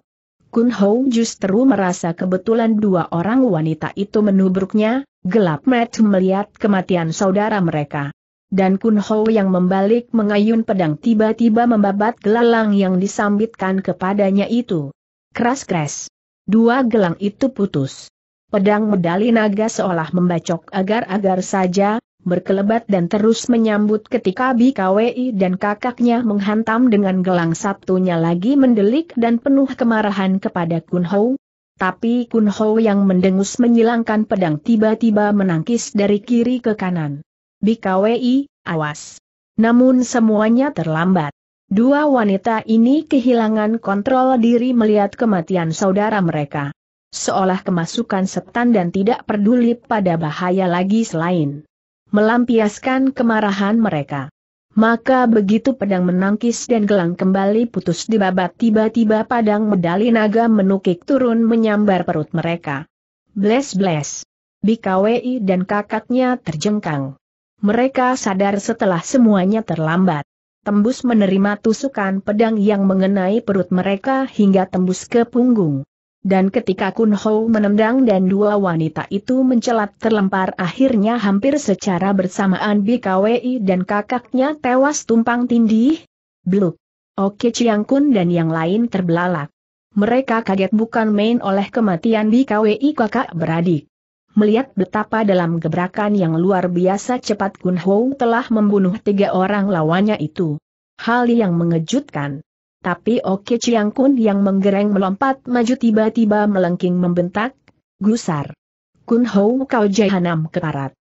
A: Kun Ho justru merasa kebetulan dua orang wanita itu menubruknya, Gelap Matt melihat kematian saudara mereka. Dan Kun Ho yang membalik mengayun pedang tiba-tiba membabat gelalang yang disambitkan kepadanya itu. Keras-keras. Dua gelang itu putus. Pedang medali naga seolah membacok agar-agar saja, berkelebat dan terus menyambut ketika BKWI dan kakaknya menghantam dengan gelang satunya lagi mendelik dan penuh kemarahan kepada Kun Ho, tapi Kun Ho yang mendengus menyilangkan pedang tiba-tiba menangkis dari kiri ke kanan. Bikawi, awas. Namun semuanya terlambat. Dua wanita ini kehilangan kontrol diri melihat kematian saudara mereka. Seolah kemasukan setan dan tidak peduli pada bahaya lagi selain melampiaskan kemarahan mereka. Maka begitu pedang menangkis dan gelang kembali putus di dibabat tiba-tiba padang medali naga menukik turun menyambar perut mereka. Bless bless. Bikawi dan kakaknya terjengkang. Mereka sadar setelah semuanya terlambat tembus menerima tusukan pedang yang mengenai perut mereka hingga tembus ke punggung. Dan ketika Kun Ho menendang dan dua wanita itu mencelat terlempar akhirnya hampir secara bersamaan BKWI dan kakaknya tewas tumpang tindih. Bluk. Oke Chiang Kun dan yang lain terbelalak. Mereka kaget bukan main oleh kematian BKWI kakak beradik. Melihat betapa dalam gebrakan yang luar biasa cepat Kun Ho telah membunuh tiga orang lawannya itu. Hal yang mengejutkan. Tapi Oke Chiang Kun yang menggereng melompat maju tiba-tiba melengking membentak, gusar. Kun Hou kau jahanam keparat.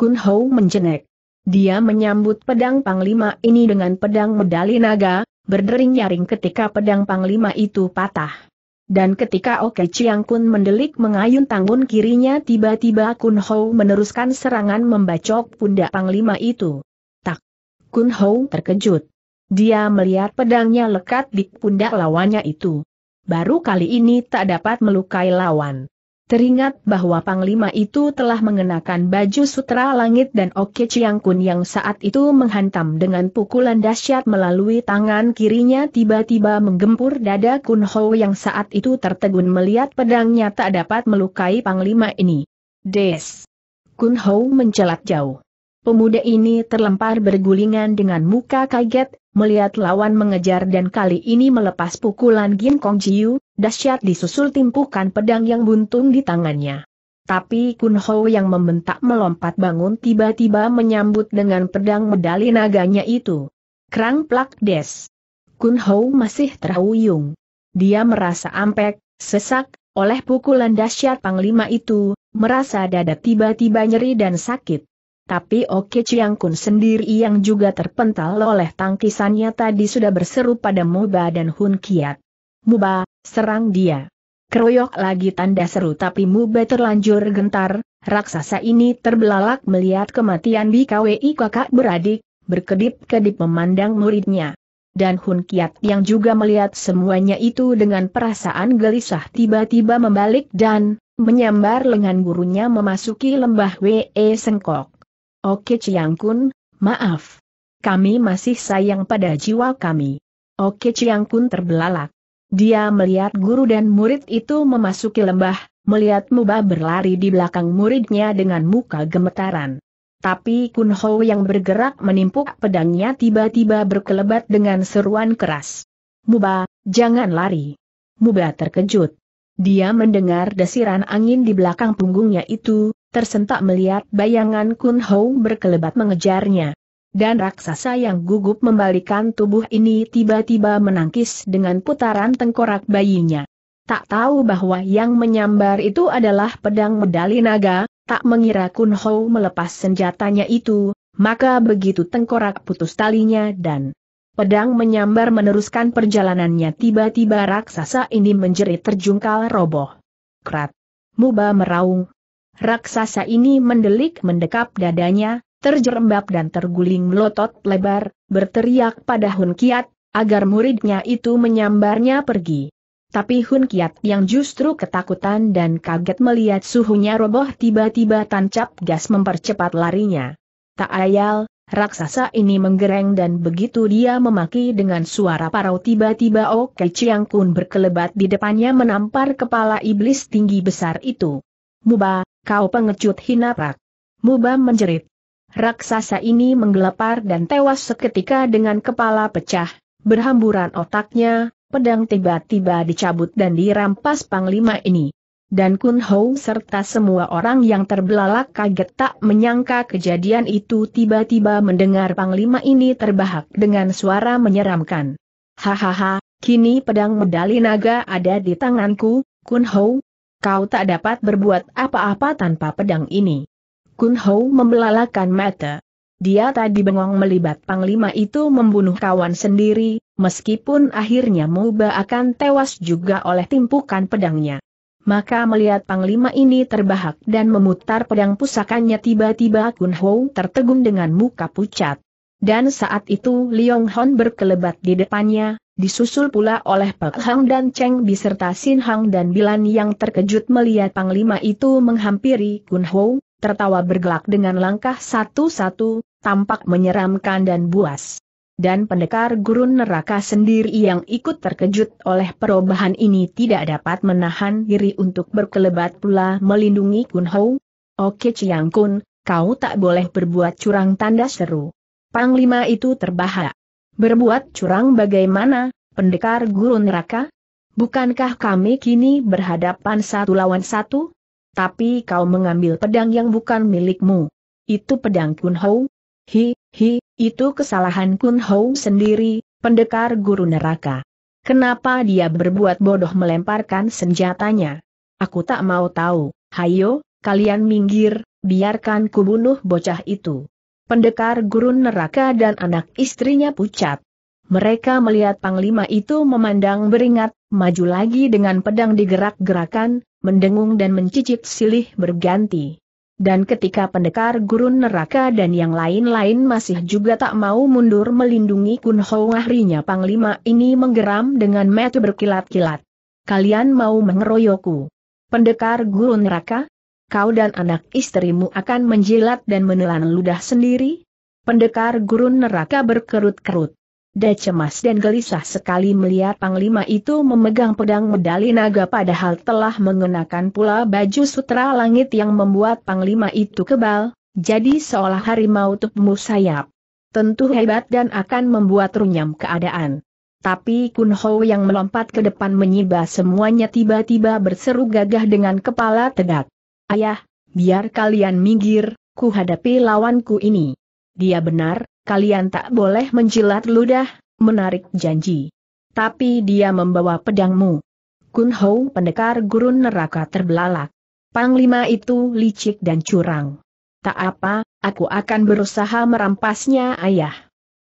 A: Kun Hou menjenek. Dia menyambut pedang panglima ini dengan pedang medali naga, berdering-nyaring ketika pedang panglima itu patah. Dan ketika Oke Chiang Kun mendelik mengayun tangun kirinya tiba-tiba Kun Hou meneruskan serangan membacok pundak panglima itu. Tak. Kun Hou terkejut. Dia melihat pedangnya lekat di pundak lawannya itu. Baru kali ini tak dapat melukai lawan. Teringat bahwa Panglima itu telah mengenakan baju sutra langit dan Oke Kun yang saat itu menghantam dengan pukulan dahsyat melalui tangan kirinya tiba-tiba menggempur dada Kun Ho yang saat itu tertegun melihat pedangnya tak dapat melukai Panglima ini. Des! Kun Ho mencelat jauh. Pemuda ini terlempar bergulingan dengan muka kaget, melihat lawan mengejar dan kali ini melepas pukulan Gin Kong Jiu, dahsyat disusul timpukan pedang yang buntung di tangannya. Tapi Kun Ho yang membentak melompat bangun tiba-tiba menyambut dengan pedang medali naganya itu. Krang plak des. Kun Ho masih terhuyung. Dia merasa ampek, sesak, oleh pukulan dahsyat Panglima itu, merasa dada tiba-tiba nyeri dan sakit. Tapi Oke Chiang Kun sendiri yang juga terpental oleh tangkisannya tadi sudah berseru pada Muba dan Hun Kiat. Muba, serang dia. Keroyok lagi tanda seru tapi Muba terlanjur gentar, raksasa ini terbelalak melihat kematian BKWI kakak beradik, berkedip-kedip memandang muridnya. Dan Hun Kiat yang juga melihat semuanya itu dengan perasaan gelisah tiba-tiba membalik dan menyambar lengan gurunya memasuki lembah WE Sengkok. Oke Chiang Kun, maaf. Kami masih sayang pada jiwa kami. Oke Chiang Kun terbelalak. Dia melihat guru dan murid itu memasuki lembah, melihat Muba berlari di belakang muridnya dengan muka gemetaran. Tapi Kun Ho yang bergerak menimpuk pedangnya tiba-tiba berkelebat dengan seruan keras. Muba, jangan lari. Muba terkejut. Dia mendengar desiran angin di belakang punggungnya itu, tersentak melihat bayangan Kun Hou berkelebat mengejarnya. Dan raksasa yang gugup membalikan tubuh ini tiba-tiba menangkis dengan putaran tengkorak bayinya. Tak tahu bahwa yang menyambar itu adalah pedang medali naga, tak mengira Kun Hou melepas senjatanya itu, maka begitu tengkorak putus talinya dan Pedang menyambar meneruskan perjalanannya tiba-tiba raksasa ini menjerit terjungkal roboh. Krat. Muba meraung, Raksasa ini mendelik mendekap dadanya, terjerembab dan terguling melotot lebar, berteriak pada Hun Kiat, agar muridnya itu menyambarnya pergi. Tapi Hun Kiat yang justru ketakutan dan kaget melihat suhunya roboh tiba-tiba tancap gas mempercepat larinya. Tak ayal, raksasa ini menggereng dan begitu dia memaki dengan suara parau tiba-tiba Oke oh Chiang Kun berkelebat di depannya menampar kepala iblis tinggi besar itu. Muba, Kau pengecut hina rak. Muba menjerit. Raksasa ini menggelepar dan tewas seketika dengan kepala pecah, berhamburan otaknya, pedang tiba-tiba dicabut dan dirampas panglima ini. Dan Kun Hou serta semua orang yang terbelalak kaget tak menyangka kejadian itu tiba-tiba mendengar panglima ini terbahak dengan suara menyeramkan. Hahaha, kini pedang medali naga ada di tanganku, Kun Hou, Kau tak dapat berbuat apa-apa tanpa pedang ini. Kun Hou membelalakan mata. Dia tadi bengong melibat panglima itu membunuh kawan sendiri, meskipun akhirnya Muba akan tewas juga oleh timpukan pedangnya. Maka melihat panglima ini terbahak dan memutar pedang pusakanya tiba-tiba Kun Hou tertegun dengan muka pucat. Dan saat itu Liong Hon berkelebat di depannya, disusul pula oleh Pak Hang dan Cheng beserta serta Sin Hang dan Bilan yang terkejut melihat Panglima itu menghampiri Kun Ho, tertawa bergelak dengan langkah satu-satu, tampak menyeramkan dan buas. Dan pendekar gurun neraka sendiri yang ikut terkejut oleh perubahan ini tidak dapat menahan diri untuk berkelebat pula melindungi Kun Ho. Oke Chiang Kun, kau tak boleh berbuat curang tanda seru. Panglima itu terbahak. Berbuat curang bagaimana, pendekar guru neraka? Bukankah kami kini berhadapan satu lawan satu? Tapi kau mengambil pedang yang bukan milikmu. Itu pedang Kun Hou? Hi, hi, itu kesalahan Kun Hou sendiri, pendekar guru neraka. Kenapa dia berbuat bodoh melemparkan senjatanya? Aku tak mau tahu, hayo, kalian minggir, biarkan kubunuh bocah itu pendekar gurun neraka dan anak istrinya pucat. Mereka melihat panglima itu memandang beringat, maju lagi dengan pedang digerak-gerakan, mendengung dan mencicit silih berganti. Dan ketika pendekar gurun neraka dan yang lain-lain masih juga tak mau mundur melindungi Kun Ho ahrinya panglima ini menggeram dengan mata berkilat-kilat. Kalian mau mengeroyokku? Pendekar gurun neraka? kau dan anak istrimu akan menjilat dan menelan ludah sendiri? Pendekar gurun neraka berkerut-kerut. Da cemas dan gelisah sekali melihat panglima itu memegang pedang medali naga padahal telah mengenakan pula baju sutra langit yang membuat panglima itu kebal, jadi seolah harimau tubuh sayap. Tentu hebat dan akan membuat runyam keadaan. Tapi Kun Ho yang melompat ke depan menyiba semuanya tiba-tiba berseru gagah dengan kepala tegak. Ayah, biar kalian minggir, ku hadapi lawanku ini. Dia benar, kalian tak boleh menjilat ludah, menarik janji. Tapi dia membawa pedangmu. Kun Hou pendekar gurun neraka terbelalak. Panglima itu licik dan curang. Tak apa, aku akan berusaha merampasnya ayah.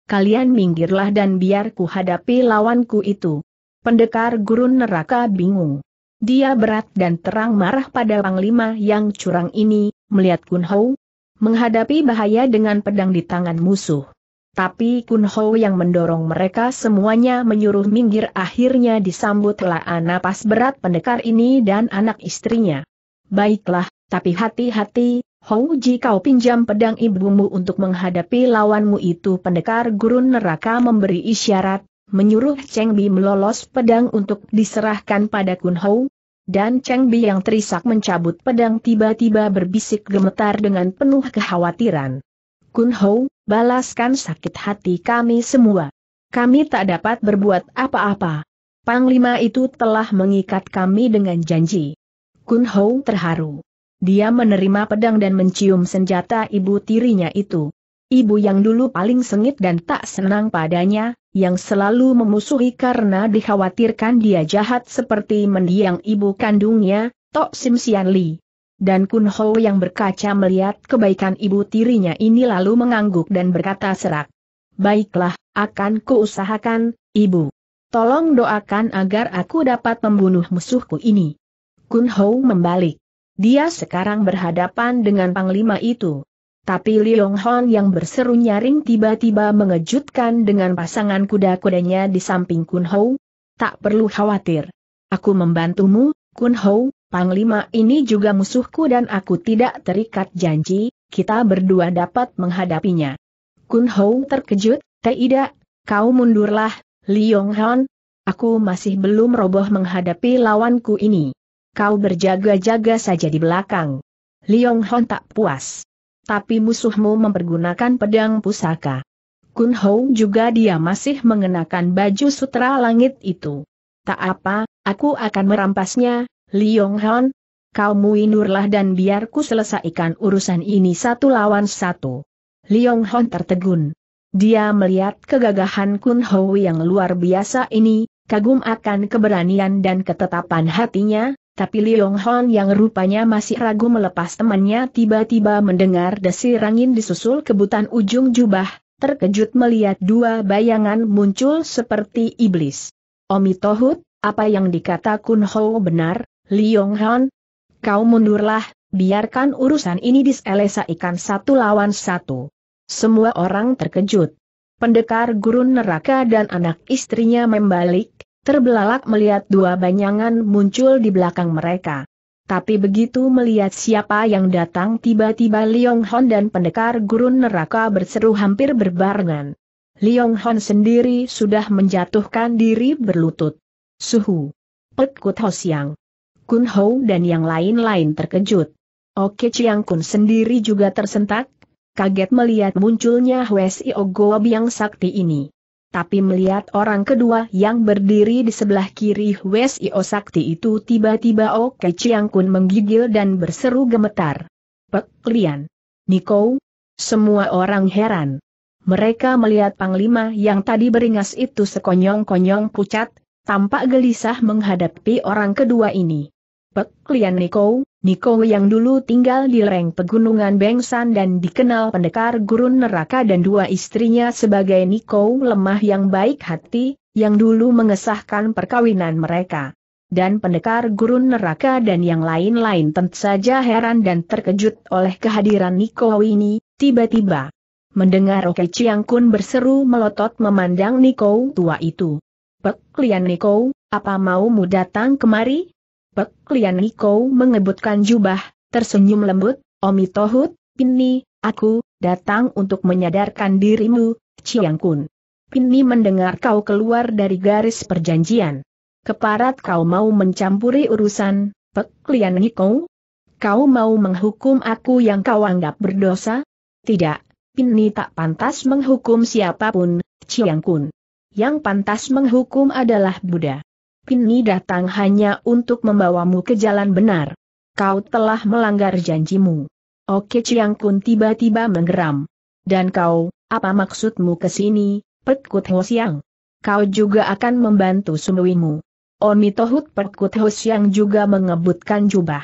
A: Kalian minggirlah dan biar ku hadapi lawanku itu. Pendekar gurun neraka bingung. Dia berat dan terang marah pada Panglima yang curang ini, melihat Kun Hou, menghadapi bahaya dengan pedang di tangan musuh. Tapi Kun Hou yang mendorong mereka semuanya menyuruh minggir akhirnya disambut telah napas berat pendekar ini dan anak istrinya. Baiklah, tapi hati-hati, Hou Ji kau pinjam pedang ibumu untuk menghadapi lawanmu itu pendekar gurun neraka memberi isyarat, menyuruh Cheng Bi melolos pedang untuk diserahkan pada Kun Hou, dan Cheng Bi yang terisak mencabut pedang tiba-tiba berbisik gemetar dengan penuh kekhawatiran. Kun Ho, balaskan sakit hati kami semua. Kami tak dapat berbuat apa-apa. Panglima itu telah mengikat kami dengan janji. Kun Ho terharu. Dia menerima pedang dan mencium senjata ibu tirinya itu. Ibu yang dulu paling sengit dan tak senang padanya, yang selalu memusuhi karena dikhawatirkan dia jahat seperti mendiang ibu kandungnya, Tok Sim Sian Li. Dan Kun Ho yang berkaca melihat kebaikan ibu tirinya ini lalu mengangguk dan berkata serak. Baiklah, akan kuusahakan, ibu. Tolong doakan agar aku dapat membunuh musuhku ini. Kun Ho membalik. Dia sekarang berhadapan dengan panglima itu. Tapi Liong Hon yang berseru nyaring tiba-tiba mengejutkan dengan pasangan kuda-kudanya di samping Kun Hou. Tak perlu khawatir. Aku membantumu, Kun Hou, Panglima ini juga musuhku dan aku tidak terikat janji, kita berdua dapat menghadapinya. Kun Hou terkejut, tidak, kau mundurlah, Liong Hon. Aku masih belum roboh menghadapi lawanku ini. Kau berjaga-jaga saja di belakang. Liong Hon tak puas tapi musuhmu mempergunakan pedang pusaka. Kun juga dia masih mengenakan baju sutra langit itu. Tak apa, aku akan merampasnya, Liong Hon. Kau muinurlah dan biarku selesaikan urusan ini satu lawan satu. Liong Hon tertegun. Dia melihat kegagahan Kun Hou yang luar biasa ini, kagum akan keberanian dan ketetapan hatinya, tapi Liong Hon yang rupanya masih ragu melepas temannya tiba-tiba mendengar desir angin disusul kebutan ujung jubah, terkejut melihat dua bayangan muncul seperti iblis. Omi Tohut, apa yang dikata Kun Ho benar, Liong Hon? Kau mundurlah, biarkan urusan ini diselesaikan satu lawan satu. Semua orang terkejut. Pendekar gurun neraka dan anak istrinya membalik, Terbelalak melihat dua bayangan muncul di belakang mereka. Tapi begitu melihat siapa yang datang tiba-tiba Liong Hon dan pendekar gurun neraka berseru hampir berbarengan. Liong Hon sendiri sudah menjatuhkan diri berlutut. Suhu. Pek Kut Ho Siang. Kun Ho dan yang lain-lain terkejut. Oke Chiang Kun sendiri juga tersentak, kaget melihat munculnya Hwesi Ogob yang sakti ini tapi melihat orang kedua yang berdiri di sebelah kiri Wes Io Sakti itu tiba-tiba Oke oh Chiang Kun menggigil dan berseru gemetar. Pek Lian. Niko. Semua orang heran. Mereka melihat Panglima yang tadi beringas itu sekonyong-konyong pucat, tampak gelisah menghadapi orang kedua ini. Pek Lian Niko, Niko yang dulu tinggal di lereng pegunungan Bengsan dan dikenal pendekar gurun neraka dan dua istrinya sebagai Niko lemah yang baik hati, yang dulu mengesahkan perkawinan mereka. Dan pendekar gurun neraka dan yang lain-lain tentu saja heran dan terkejut oleh kehadiran Niko ini, tiba-tiba. Mendengar Oke Chiang Kun berseru melotot memandang Niko tua itu. Pek Lian Niko, apa maumu datang kemari? Pek Lian Niko mengebutkan jubah, tersenyum lembut, Omi Tohut, Pinni, aku, datang untuk menyadarkan dirimu, Chiang Kun. Pinni mendengar kau keluar dari garis perjanjian. Keparat kau mau mencampuri urusan, Pek Lian Niko? Kau mau menghukum aku yang kau anggap berdosa? Tidak, Pinni tak pantas menghukum siapapun, Chiang Kun. Yang pantas menghukum adalah Buddha. Pinni datang hanya untuk membawamu ke jalan benar. Kau telah melanggar janjimu. Oke Chiang Kun tiba-tiba menggeram. Dan kau, apa maksudmu ke sini, Perkut Ho Siang? Kau juga akan membantu sumuimu. Oni Tohut Perkut Ho Siang juga mengebutkan jubah.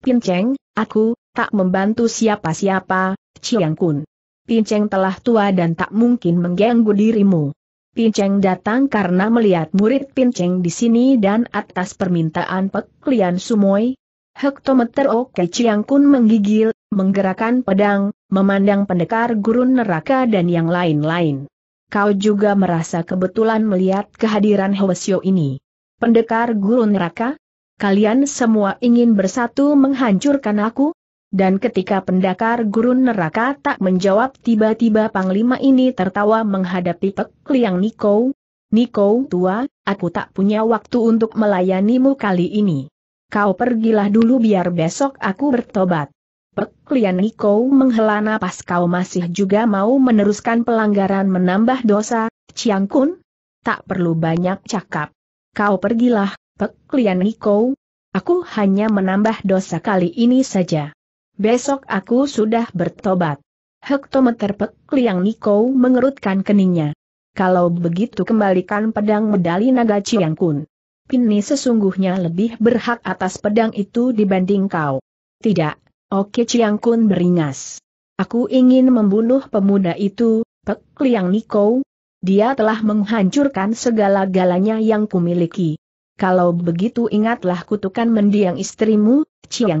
A: Pin Cheng, aku, tak membantu siapa-siapa, Chiang Kun. Cheng telah tua dan tak mungkin mengganggu dirimu. Pinceng datang karena melihat murid Pinceng di sini dan atas permintaan Pek Lian Sumoy. Hektometer Oke Chiang Kun menggigil, menggerakkan pedang, memandang pendekar gurun neraka dan yang lain-lain. Kau juga merasa kebetulan melihat kehadiran Hwasyo ini. Pendekar gurun neraka? Kalian semua ingin bersatu menghancurkan aku? Dan ketika pendakar gurun neraka tak menjawab tiba-tiba panglima ini tertawa menghadapi Pek Liang Niko. Niko tua, aku tak punya waktu untuk melayanimu kali ini. Kau pergilah dulu biar besok aku bertobat. Pek Liang Niko menghela napas kau masih juga mau meneruskan pelanggaran menambah dosa, Chiang Kun? Tak perlu banyak cakap. Kau pergilah, Pek Liang Niko. Aku hanya menambah dosa kali ini saja. Besok aku sudah bertobat. Hektometer Pek Liang Niko mengerutkan keningnya. Kalau begitu kembalikan pedang medali naga Kun. Pini sesungguhnya lebih berhak atas pedang itu dibanding kau. Tidak, oke Kun beringas. Aku ingin membunuh pemuda itu, Pek Liang Niko. Dia telah menghancurkan segala-galanya yang kumiliki. Kalau begitu ingatlah kutukan mendiang istrimu,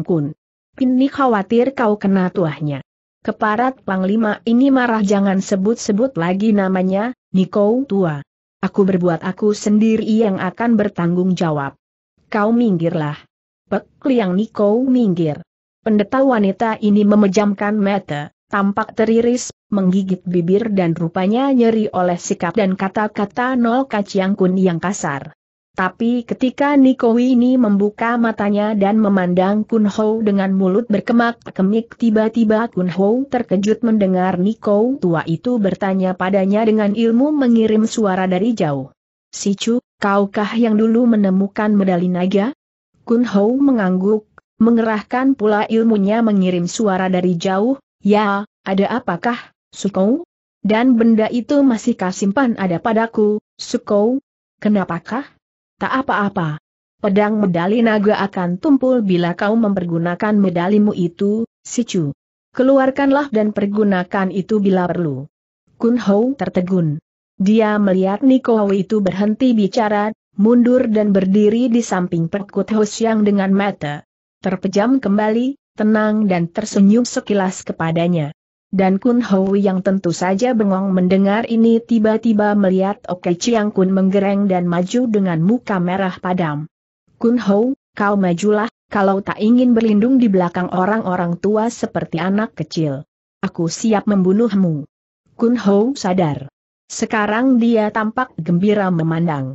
A: Kun. Ini khawatir kau kena tuahnya. Keparat Panglima ini marah jangan sebut-sebut lagi namanya, Niko tua. Aku berbuat aku sendiri yang akan bertanggung jawab. Kau minggirlah. Pek liang Niko minggir. Pendeta wanita ini memejamkan mata, tampak teriris, menggigit bibir dan rupanya nyeri oleh sikap dan kata-kata Nol Kaciang Kun yang kasar. Tapi ketika Niko ini membuka matanya dan memandang Kun Ho dengan mulut berkemak-kemik tiba-tiba Kun Ho terkejut mendengar Niko tua itu bertanya padanya dengan ilmu mengirim suara dari jauh. Si Chu, kaukah yang dulu menemukan medali naga? Kun Ho mengangguk, mengerahkan pula ilmunya mengirim suara dari jauh, ya, ada apakah, Sukou? Dan benda itu masih kasimpan ada padaku, Sukou? Kenapakah? Tak apa-apa. Pedang medali naga akan tumpul bila kau mempergunakan medalimu itu, Sicu. Keluarkanlah dan pergunakan itu bila perlu. Kun Hou tertegun. Dia melihat Hou itu berhenti bicara, mundur dan berdiri di samping perkut yang dengan mata terpejam kembali, tenang dan tersenyum sekilas kepadanya dan Kun Hou yang tentu saja bengong mendengar ini tiba-tiba melihat Oke Chiang Kun menggereng dan maju dengan muka merah padam. Kun Hou, kau majulah, kalau tak ingin berlindung di belakang orang-orang tua seperti anak kecil. Aku siap membunuhmu. Kun Hou
B: sadar. Sekarang dia tampak gembira memandang.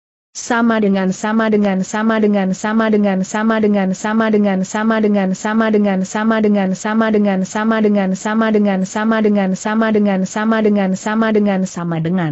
B: sama dengan sama dengan sama dengan sama dengan sama dengan sama dengan sama dengan sama dengan sama dengan sama dengan sama dengan sama dengan sama dengan sama dengan sama dengan sama dengan sama dengan sama dengan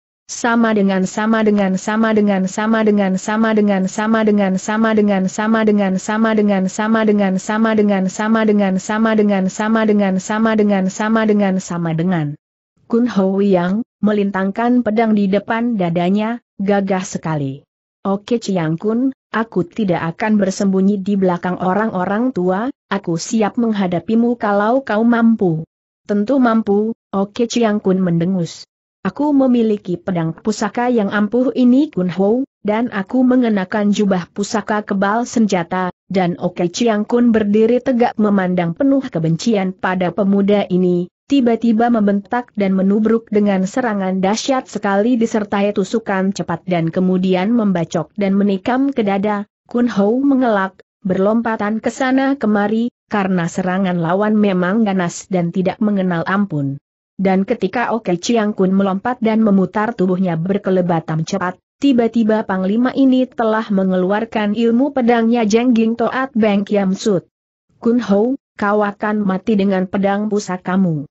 B: sama dengan sama dengan sama dengan sama dengan sama dengan sama dengan sama dengan sama dengan sama dengan sama dengan sama dengan sama dengan sama dengan sama dengan sama dengan sama dengan sama dengan Kun Ho Yang melintangkan pedang di depan
A: dadanya, gagah sekali. Oke Chiang Kun, aku tidak akan bersembunyi di belakang orang-orang tua, aku siap menghadapimu kalau kau mampu. Tentu mampu, Oke Chiang Kun mendengus. Aku memiliki pedang pusaka yang ampuh ini Kun Ho, dan aku mengenakan jubah pusaka kebal senjata, dan Oke Chiang Kun berdiri tegak memandang penuh kebencian pada pemuda ini, tiba-tiba membentak dan menubruk dengan serangan dahsyat sekali disertai tusukan cepat dan kemudian membacok dan menikam ke dada, Kun Ho mengelak, berlompatan ke sana kemari, karena serangan lawan memang ganas dan tidak mengenal ampun. Dan ketika Oke Chiang Kun melompat dan memutar tubuhnya berkelebatan cepat, tiba-tiba Panglima ini telah mengeluarkan ilmu pedangnya Jengging Toat Beng Kiam Sut. Kun Ho, kau akan mati dengan pedang pusakamu.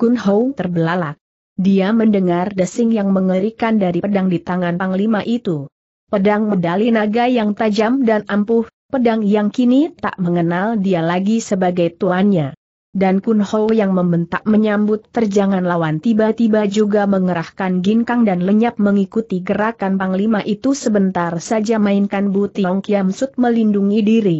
A: Kun Ho terbelalak. Dia mendengar desing yang mengerikan dari pedang di tangan Panglima itu. Pedang medali naga yang tajam dan ampuh, pedang yang kini tak mengenal dia lagi sebagai tuannya. Dan Kun Ho yang membentak menyambut terjangan lawan tiba-tiba juga mengerahkan ginkang dan lenyap mengikuti gerakan panglima itu sebentar saja mainkan Bu Tiong Kiam Sut melindungi diri.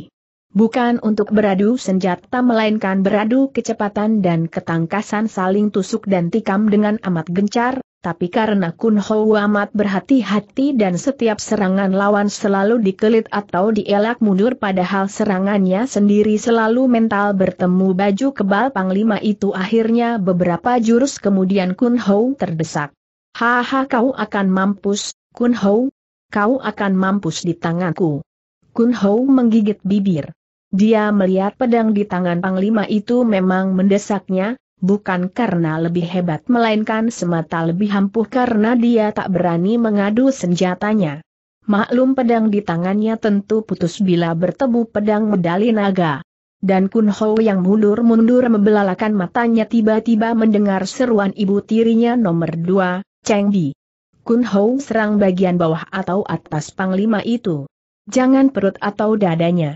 A: Bukan untuk beradu senjata melainkan beradu kecepatan dan ketangkasan saling tusuk dan tikam dengan amat gencar, tapi karena Kun Hou amat berhati-hati dan setiap serangan lawan selalu dikelit atau dielak mundur padahal serangannya sendiri selalu mental bertemu baju kebal Panglima itu akhirnya beberapa jurus kemudian Kun Hou terdesak. Haha kau akan mampus, Kun Hou. Kau akan mampus di tanganku. Kun Hou menggigit bibir. Dia melihat pedang di tangan Panglima itu memang mendesaknya, bukan karena lebih hebat melainkan semata lebih ampuh karena dia tak berani mengadu senjatanya. Maklum pedang di tangannya tentu putus bila bertemu pedang medali naga. Dan Kun Ho yang mundur-mundur membelalakan matanya tiba-tiba mendengar seruan ibu tirinya nomor dua, Cheng Di. Kun Ho serang bagian bawah atau atas panglima itu. Jangan perut atau dadanya.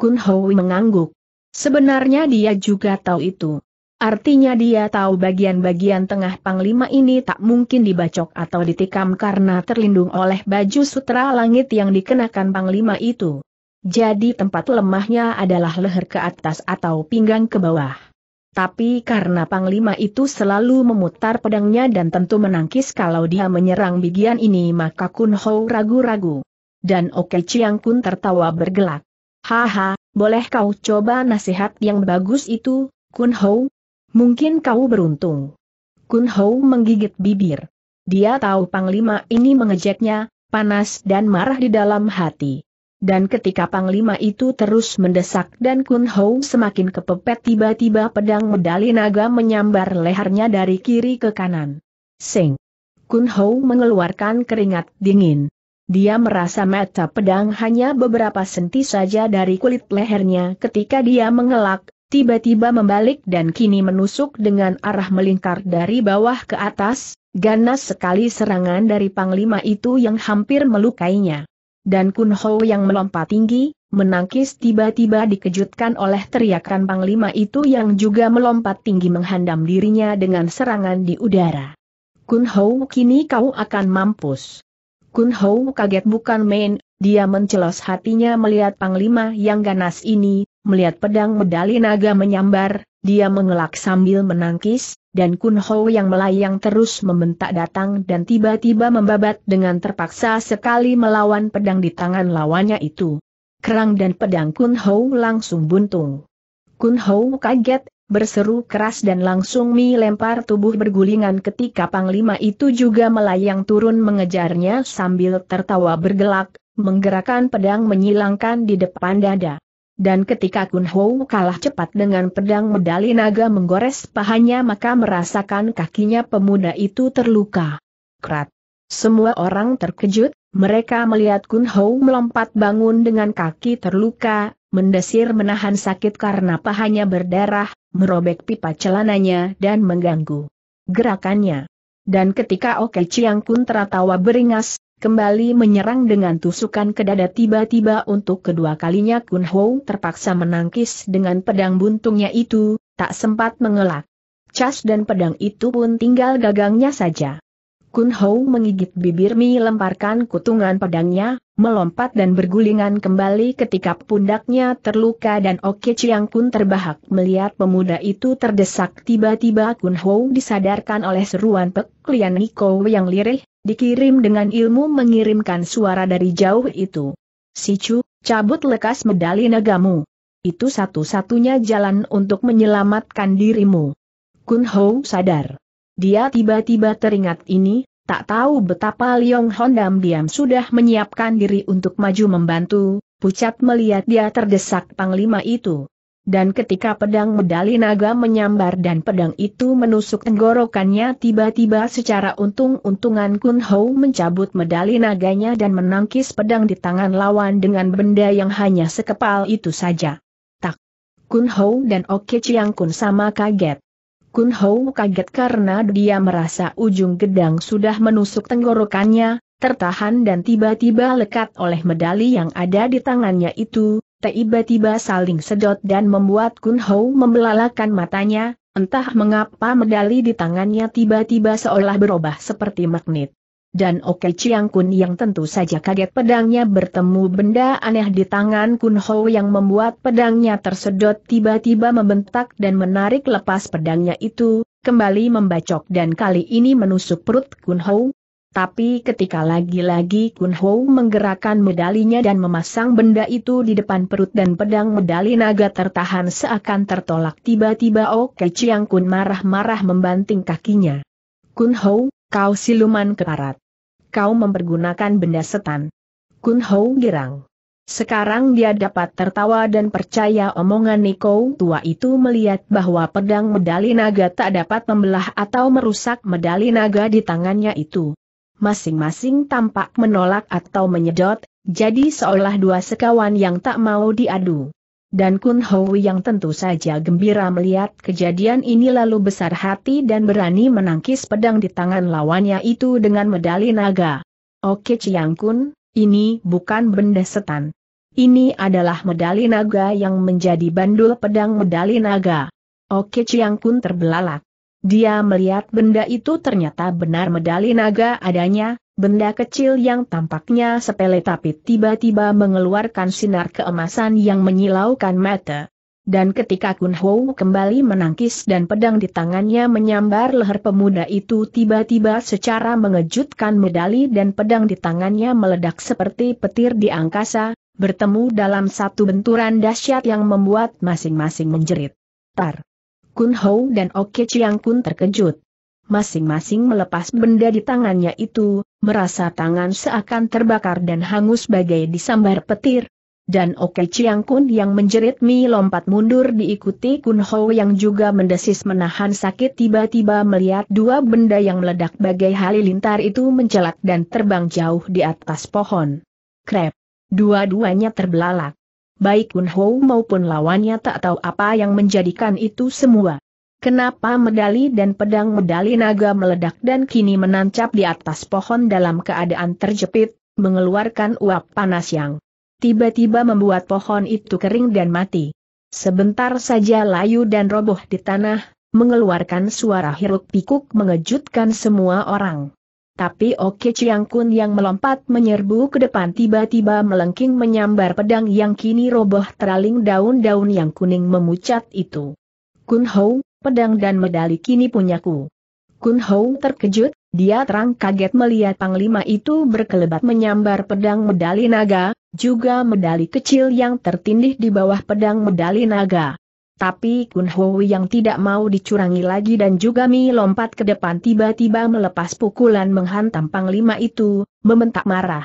A: Kun Hui mengangguk. Sebenarnya dia juga tahu itu. Artinya dia tahu bagian-bagian tengah panglima ini tak mungkin dibacok atau ditikam karena terlindung oleh baju sutra langit yang dikenakan panglima itu. Jadi tempat lemahnya adalah leher ke atas atau pinggang ke bawah. Tapi karena panglima itu selalu memutar pedangnya dan tentu menangkis kalau dia menyerang bagian ini maka Kun Ho ragu-ragu. Dan Oke Chiang Kun tertawa bergelak. Haha, boleh kau coba nasihat yang bagus itu, Kun Hou? Mungkin kau beruntung. Kun Hou menggigit bibir. Dia tahu Panglima ini mengejeknya, panas dan marah di dalam hati. Dan ketika Panglima itu terus mendesak dan Kun Hou semakin kepepet tiba-tiba pedang medali naga menyambar lehernya dari kiri ke kanan. Sing! Kun Hou mengeluarkan keringat dingin. Dia merasa mata pedang hanya beberapa senti saja dari kulit lehernya ketika dia mengelak, tiba-tiba membalik dan kini menusuk dengan arah melingkar dari bawah ke atas, ganas sekali serangan dari Panglima itu yang hampir melukainya. Dan Kun Ho yang melompat tinggi, menangkis tiba-tiba dikejutkan oleh teriakan Panglima itu yang juga melompat tinggi menghandam dirinya dengan serangan di udara. Kun Ho kini kau akan mampus. Kun Hou kaget bukan main, dia mencelos hatinya melihat panglima yang ganas ini, melihat pedang medali naga menyambar, dia mengelak sambil menangkis, dan Kun Hou yang melayang terus membentak datang dan tiba-tiba membabat dengan terpaksa sekali melawan pedang di tangan lawannya itu. Kerang dan pedang Kun Hou langsung buntung. Kun Hou kaget, berseru keras dan langsung Mi lempar tubuh bergulingan ketika Panglima itu juga melayang turun mengejarnya sambil tertawa bergelak, menggerakkan pedang menyilangkan di depan dada. Dan ketika Kun Ho kalah cepat dengan pedang medali naga menggores pahanya maka merasakan kakinya pemuda itu terluka. Krat. Semua orang terkejut, mereka melihat Kun Ho melompat bangun dengan kaki terluka, mendesir menahan sakit karena pahanya berdarah, merobek pipa celananya dan mengganggu gerakannya. Dan ketika Oke Chiang Kun tertawa beringas, kembali menyerang dengan tusukan ke dada tiba-tiba untuk kedua kalinya Kun Ho terpaksa menangkis dengan pedang buntungnya itu, tak sempat mengelak. Cas dan pedang itu pun tinggal gagangnya saja. Kun Hou menggigit bibir lemparkan kutungan pedangnya, melompat dan bergulingan kembali ketika pundaknya terluka dan Oke Chiang Kun terbahak melihat pemuda itu terdesak tiba-tiba Kun Hou disadarkan oleh seruan Pek Lian Niko yang lirih, dikirim dengan ilmu mengirimkan suara dari jauh itu. Si Chu, cabut lekas medali negamu. Itu satu-satunya jalan untuk menyelamatkan dirimu. Kun Hou sadar. Dia tiba-tiba teringat ini, tak tahu betapa Liong Hondam diam sudah menyiapkan diri untuk maju membantu, pucat melihat dia terdesak panglima itu. Dan ketika pedang medali naga menyambar dan pedang itu menusuk tenggorokannya tiba-tiba secara untung-untungan Kun Hou mencabut medali naganya dan menangkis pedang di tangan lawan dengan benda yang hanya sekepal itu saja. Tak. Kun Hou dan Oke Chiang Kun sama kaget. Kun Hou kaget karena dia merasa ujung gedang sudah menusuk tenggorokannya, tertahan dan tiba-tiba lekat oleh medali yang ada di tangannya itu, tiba-tiba saling sedot dan membuat Kun Hou membelalakan matanya, entah mengapa medali di tangannya tiba-tiba seolah berubah seperti magnet dan Oke Chiang Kun yang tentu saja kaget pedangnya bertemu benda aneh di tangan Kun Ho yang membuat pedangnya tersedot tiba-tiba membentak dan menarik lepas pedangnya itu, kembali membacok dan kali ini menusuk perut Kun Ho. Tapi ketika lagi-lagi Kun Ho menggerakkan medalinya dan memasang benda itu di depan perut dan pedang medali naga tertahan seakan tertolak tiba-tiba Oke Chiang Kun marah-marah membanting kakinya. Kun Ho, Kau siluman keparat. Kau mempergunakan benda setan. Kun Hou girang. Sekarang dia dapat tertawa dan percaya omongan Niko tua itu melihat bahwa pedang medali naga tak dapat membelah atau merusak medali naga di tangannya itu. Masing-masing tampak menolak atau menyedot, jadi seolah dua sekawan yang tak mau diadu dan Kun Hui yang tentu saja gembira melihat kejadian ini lalu besar hati dan berani menangkis pedang di tangan lawannya itu dengan medali naga. Oke Chiang Kun, ini bukan benda setan. Ini adalah medali naga yang menjadi bandul pedang medali naga. Oke Chiang Kun terbelalak. Dia melihat benda itu ternyata benar medali naga adanya, Benda kecil yang tampaknya sepele tapi tiba-tiba mengeluarkan sinar keemasan yang menyilaukan mata. Dan ketika Kun Ho kembali menangkis dan pedang di tangannya menyambar leher pemuda itu tiba-tiba secara mengejutkan medali dan pedang di tangannya meledak seperti petir di angkasa, bertemu dalam satu benturan dahsyat yang membuat masing-masing menjerit. Tar! Kun Ho dan Oke Chiang Kun terkejut masing-masing melepas benda di tangannya itu, merasa tangan seakan terbakar dan hangus bagai disambar petir. Dan Oke Chiang Kun yang menjerit Mi lompat mundur diikuti Kun Ho yang juga mendesis menahan sakit tiba-tiba melihat dua benda yang meledak bagai halilintar itu mencelat dan terbang jauh di atas pohon. Krep. Dua-duanya terbelalak. Baik Kun Ho maupun lawannya tak tahu apa yang menjadikan itu semua. Kenapa medali dan pedang medali naga meledak dan kini menancap di atas pohon dalam keadaan terjepit, mengeluarkan uap panas yang tiba-tiba membuat pohon itu kering dan mati. Sebentar saja layu dan roboh di tanah, mengeluarkan suara hiruk pikuk mengejutkan semua orang. Tapi Oke Chiang Kun yang melompat menyerbu ke depan tiba-tiba melengking menyambar pedang yang kini roboh teraling daun-daun yang kuning memucat itu. Kun Hou pedang dan medali kini punyaku. Kun Hou terkejut, dia terang kaget melihat panglima itu berkelebat menyambar pedang medali naga, juga medali kecil yang tertindih di bawah pedang medali naga. Tapi Kun Hou yang tidak mau dicurangi lagi dan juga Mi lompat ke depan tiba-tiba melepas pukulan menghantam Panglima itu, membentak marah.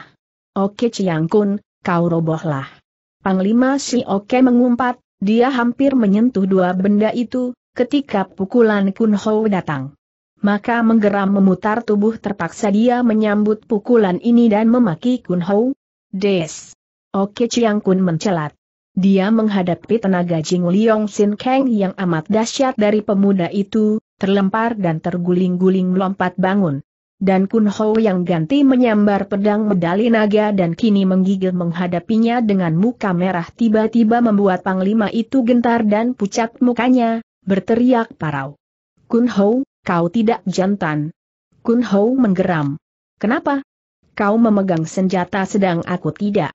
A: Oke Chiang Kun, kau robohlah. Panglima Si Oke mengumpat, dia hampir menyentuh dua benda itu, ketika pukulan Kun Hou datang. Maka menggeram memutar tubuh terpaksa dia menyambut pukulan ini dan memaki Kun Hou. Des. Oke Chiang Kun mencelat. Dia menghadapi tenaga Jing Liong Sin Kang yang amat dahsyat dari pemuda itu, terlempar dan terguling-guling melompat bangun. Dan Kun Hou yang ganti menyambar pedang medali naga dan kini menggigil menghadapinya dengan muka merah tiba-tiba membuat panglima itu gentar dan pucat mukanya, berteriak parau. Kun Hou, kau tidak jantan. Kun Hou menggeram. Kenapa? Kau memegang senjata sedang aku tidak.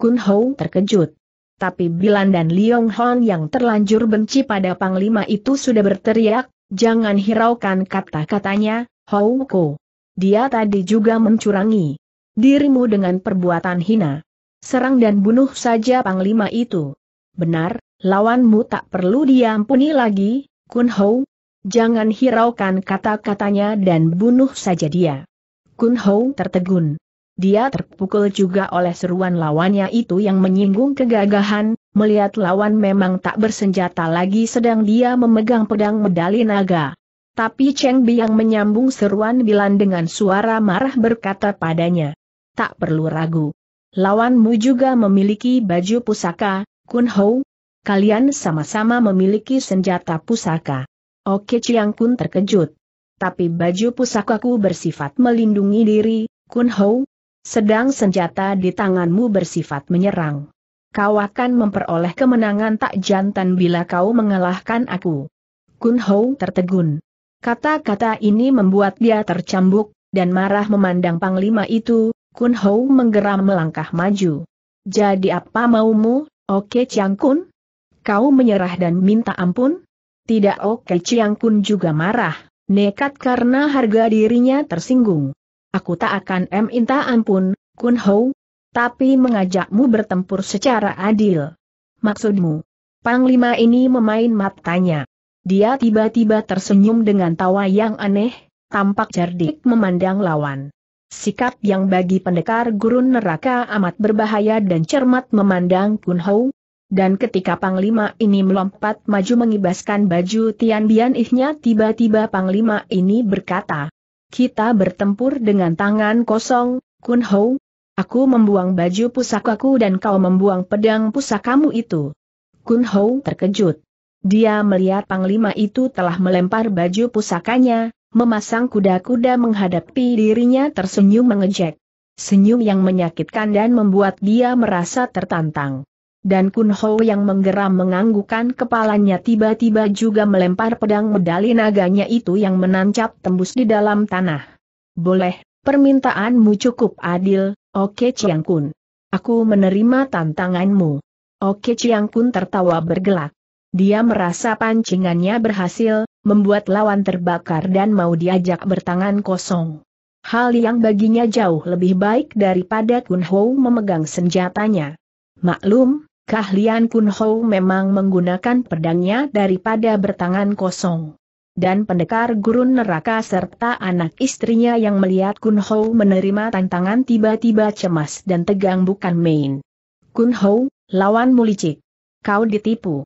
A: Kun Hou terkejut. Tapi Bilan dan Liong Hon yang terlanjur benci pada Panglima itu sudah berteriak, jangan hiraukan kata-katanya, Hou Ko. Dia tadi juga mencurangi dirimu dengan perbuatan hina. Serang dan bunuh saja Panglima itu. Benar, Lawanmu tak perlu diampuni lagi, Kun Hou. Jangan hiraukan kata-katanya dan bunuh saja dia. Kun Hou tertegun. Dia terpukul juga oleh seruan lawannya itu yang menyinggung kegagahan, melihat lawan memang tak bersenjata lagi sedang dia memegang pedang medali naga. Tapi Cheng yang menyambung seruan Bilan dengan suara marah berkata padanya. Tak perlu ragu. Lawanmu juga memiliki baju pusaka, Kun Hou, kalian sama-sama memiliki senjata pusaka. Oke Chiang Kun terkejut. Tapi baju pusakaku bersifat melindungi diri, Kun Ho. Sedang senjata di tanganmu bersifat menyerang. Kau akan memperoleh kemenangan tak jantan bila kau mengalahkan aku. Kun Ho tertegun. Kata-kata ini membuat dia tercambuk, dan marah memandang Panglima itu, Kun Ho menggeram melangkah maju. Jadi apa maumu, oke Chiang Kun? kau menyerah dan minta ampun? Tidak oke okay. Chiang Kun juga marah, nekat karena harga dirinya tersinggung. Aku tak akan minta ampun, Kun Ho, tapi mengajakmu bertempur secara adil. Maksudmu? Panglima ini memain matanya. Dia tiba-tiba tersenyum dengan tawa yang aneh, tampak cerdik memandang lawan. Sikap yang bagi pendekar gurun neraka amat berbahaya dan cermat memandang Kun Ho, dan ketika Panglima ini melompat maju mengibaskan baju Tian Bian ihnya tiba-tiba Panglima ini berkata, Kita bertempur dengan tangan kosong, Kun Hou. Aku membuang baju pusakaku dan kau membuang pedang pusakamu itu. Kun Hou terkejut. Dia melihat Panglima itu telah melempar baju pusakanya, memasang kuda-kuda menghadapi dirinya tersenyum mengejek. Senyum yang menyakitkan dan membuat dia merasa tertantang. Dan Kun Ho yang menggeram menganggukan kepalanya tiba-tiba juga melempar pedang medali naganya itu yang menancap tembus di dalam tanah. Boleh, permintaanmu cukup adil, oke Chiang Kun. Aku menerima tantanganmu. Oke Chiang Kun tertawa bergelak. Dia merasa pancingannya berhasil, membuat lawan terbakar dan mau diajak bertangan kosong. Hal yang baginya jauh lebih baik daripada Kun Ho memegang senjatanya. Maklum, keahlian Kun Ho memang menggunakan pedangnya daripada bertangan kosong. Dan pendekar gurun neraka serta anak istrinya yang melihat Kun Ho menerima tantangan tiba-tiba cemas dan tegang bukan main. Kun Ho, lawanmu licik. Kau ditipu.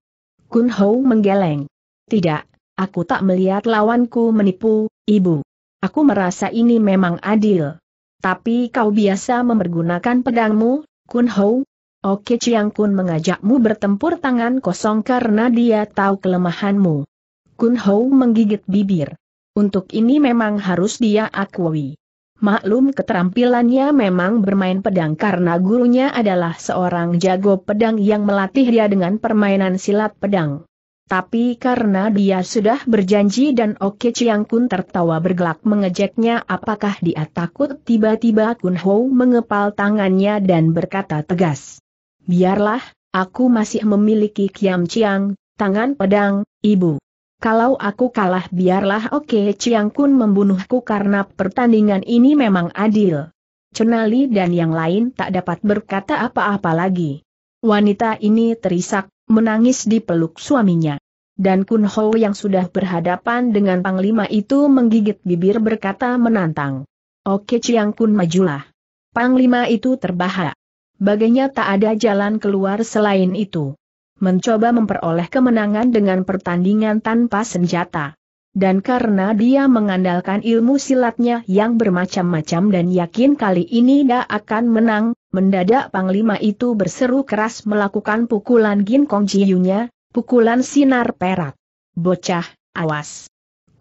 A: Kun Ho menggeleng. Tidak, aku tak melihat lawanku menipu, ibu. Aku merasa ini memang adil. Tapi kau biasa mempergunakan pedangmu, Kun Ho, Oke Chiang Kun mengajakmu bertempur tangan kosong karena dia tahu kelemahanmu. Kun Hou menggigit bibir. Untuk ini memang harus dia akui. Maklum keterampilannya memang bermain pedang karena gurunya adalah seorang jago pedang yang melatih dia dengan permainan silat pedang. Tapi karena dia sudah berjanji dan Oke Chiang Kun tertawa bergelak mengejeknya apakah dia takut tiba-tiba Kun Ho mengepal tangannya dan berkata tegas. Biarlah, aku masih memiliki Kiam Chiang, tangan pedang, ibu. Kalau aku kalah biarlah Oke Chiang Kun membunuhku karena pertandingan ini memang adil. Cenali dan yang lain tak dapat berkata apa-apa lagi. Wanita ini terisak, menangis di peluk suaminya. Dan Kun Ho yang sudah berhadapan dengan Panglima itu menggigit bibir berkata menantang. Oke Chiang Kun majulah. Panglima itu terbahak. Baginya tak ada jalan keluar selain itu. Mencoba memperoleh kemenangan dengan pertandingan tanpa senjata. Dan karena dia mengandalkan ilmu silatnya yang bermacam-macam dan yakin kali ini dia akan menang, mendadak Panglima itu berseru keras melakukan pukulan Ginkong Jiyunya, pukulan sinar perak. Bocah, awas!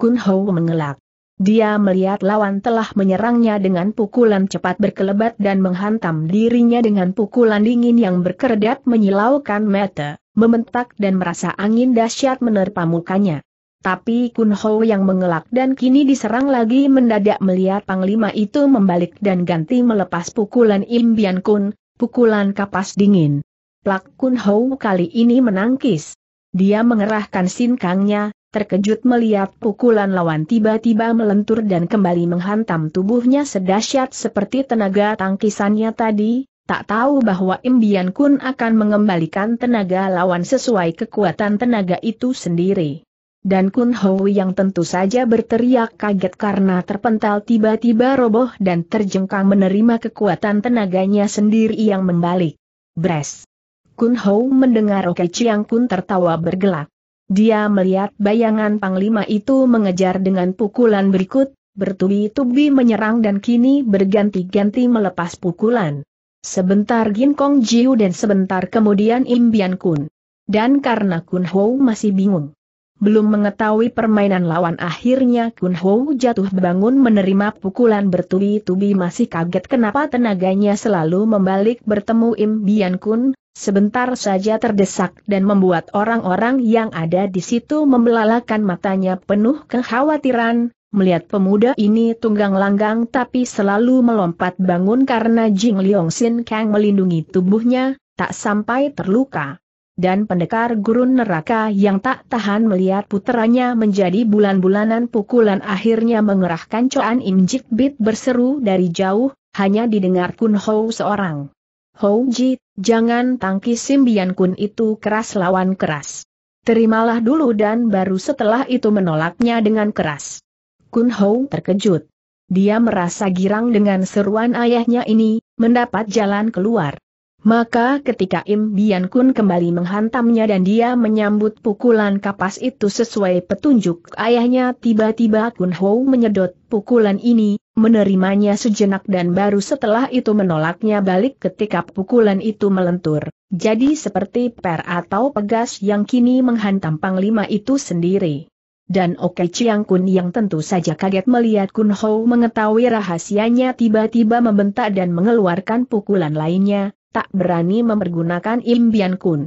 A: Kun Ho mengelak. Dia melihat lawan telah menyerangnya dengan pukulan cepat berkelebat dan menghantam dirinya dengan pukulan dingin yang berkedap menyilaukan mata, membentak dan merasa angin dahsyat menerpa mukanya. Tapi Kun Ho yang mengelak dan kini diserang lagi mendadak melihat panglima itu membalik dan ganti melepas pukulan imbian Kun, pukulan kapas dingin. Plak Kun Ho kali ini menangkis. Dia mengerahkan sinkangnya, terkejut melihat pukulan lawan tiba-tiba melentur dan kembali menghantam tubuhnya sedahsyat seperti tenaga tangkisannya tadi, tak tahu bahwa Imbian Kun akan mengembalikan tenaga lawan sesuai kekuatan tenaga itu sendiri. Dan Kun Hou yang tentu saja berteriak kaget karena terpental tiba-tiba roboh dan terjengkang menerima kekuatan tenaganya sendiri yang membalik. Bres! Kun Hou mendengar Oke Chiang Kun tertawa bergelak. Dia melihat bayangan Panglima itu mengejar dengan pukulan berikut, bertubi-tubi menyerang dan kini berganti-ganti melepas pukulan. Sebentar Gin Kong Jiu dan sebentar kemudian Im Bian Kun. Dan karena Kun Hou masih bingung. Belum mengetahui permainan lawan akhirnya Kun Hou jatuh bangun menerima pukulan bertubi-tubi masih kaget kenapa tenaganya selalu membalik bertemu Im Bian Kun, sebentar saja terdesak dan membuat orang-orang yang ada di situ membelalakan matanya penuh kekhawatiran, melihat pemuda ini tunggang langgang tapi selalu melompat bangun karena Jing Leong Sin Kang melindungi tubuhnya, tak sampai terluka. Dan pendekar gurun neraka yang tak tahan melihat puteranya menjadi bulan-bulanan pukulan akhirnya mengerahkan Coan Im Bit berseru dari jauh, hanya didengar Kun Ho seorang. Hou Ji, jangan tangki Simbian Kun itu keras lawan keras. Terimalah dulu dan baru setelah itu menolaknya dengan keras. Kun Hou terkejut. Dia merasa girang dengan seruan ayahnya ini, mendapat jalan keluar. Maka ketika Im Bian Kun kembali menghantamnya dan dia menyambut pukulan kapas itu sesuai petunjuk ayahnya tiba-tiba Kun Hou menyedot pukulan ini, menerimanya sejenak dan baru setelah itu menolaknya balik ketika pukulan itu melentur. Jadi seperti per atau pegas yang kini menghantam Panglima itu sendiri. Dan Oke Chiang Kun yang tentu saja kaget melihat Kun Hou mengetahui rahasianya tiba-tiba membentak dan mengeluarkan pukulan lainnya, tak berani mempergunakan Imbian Kun.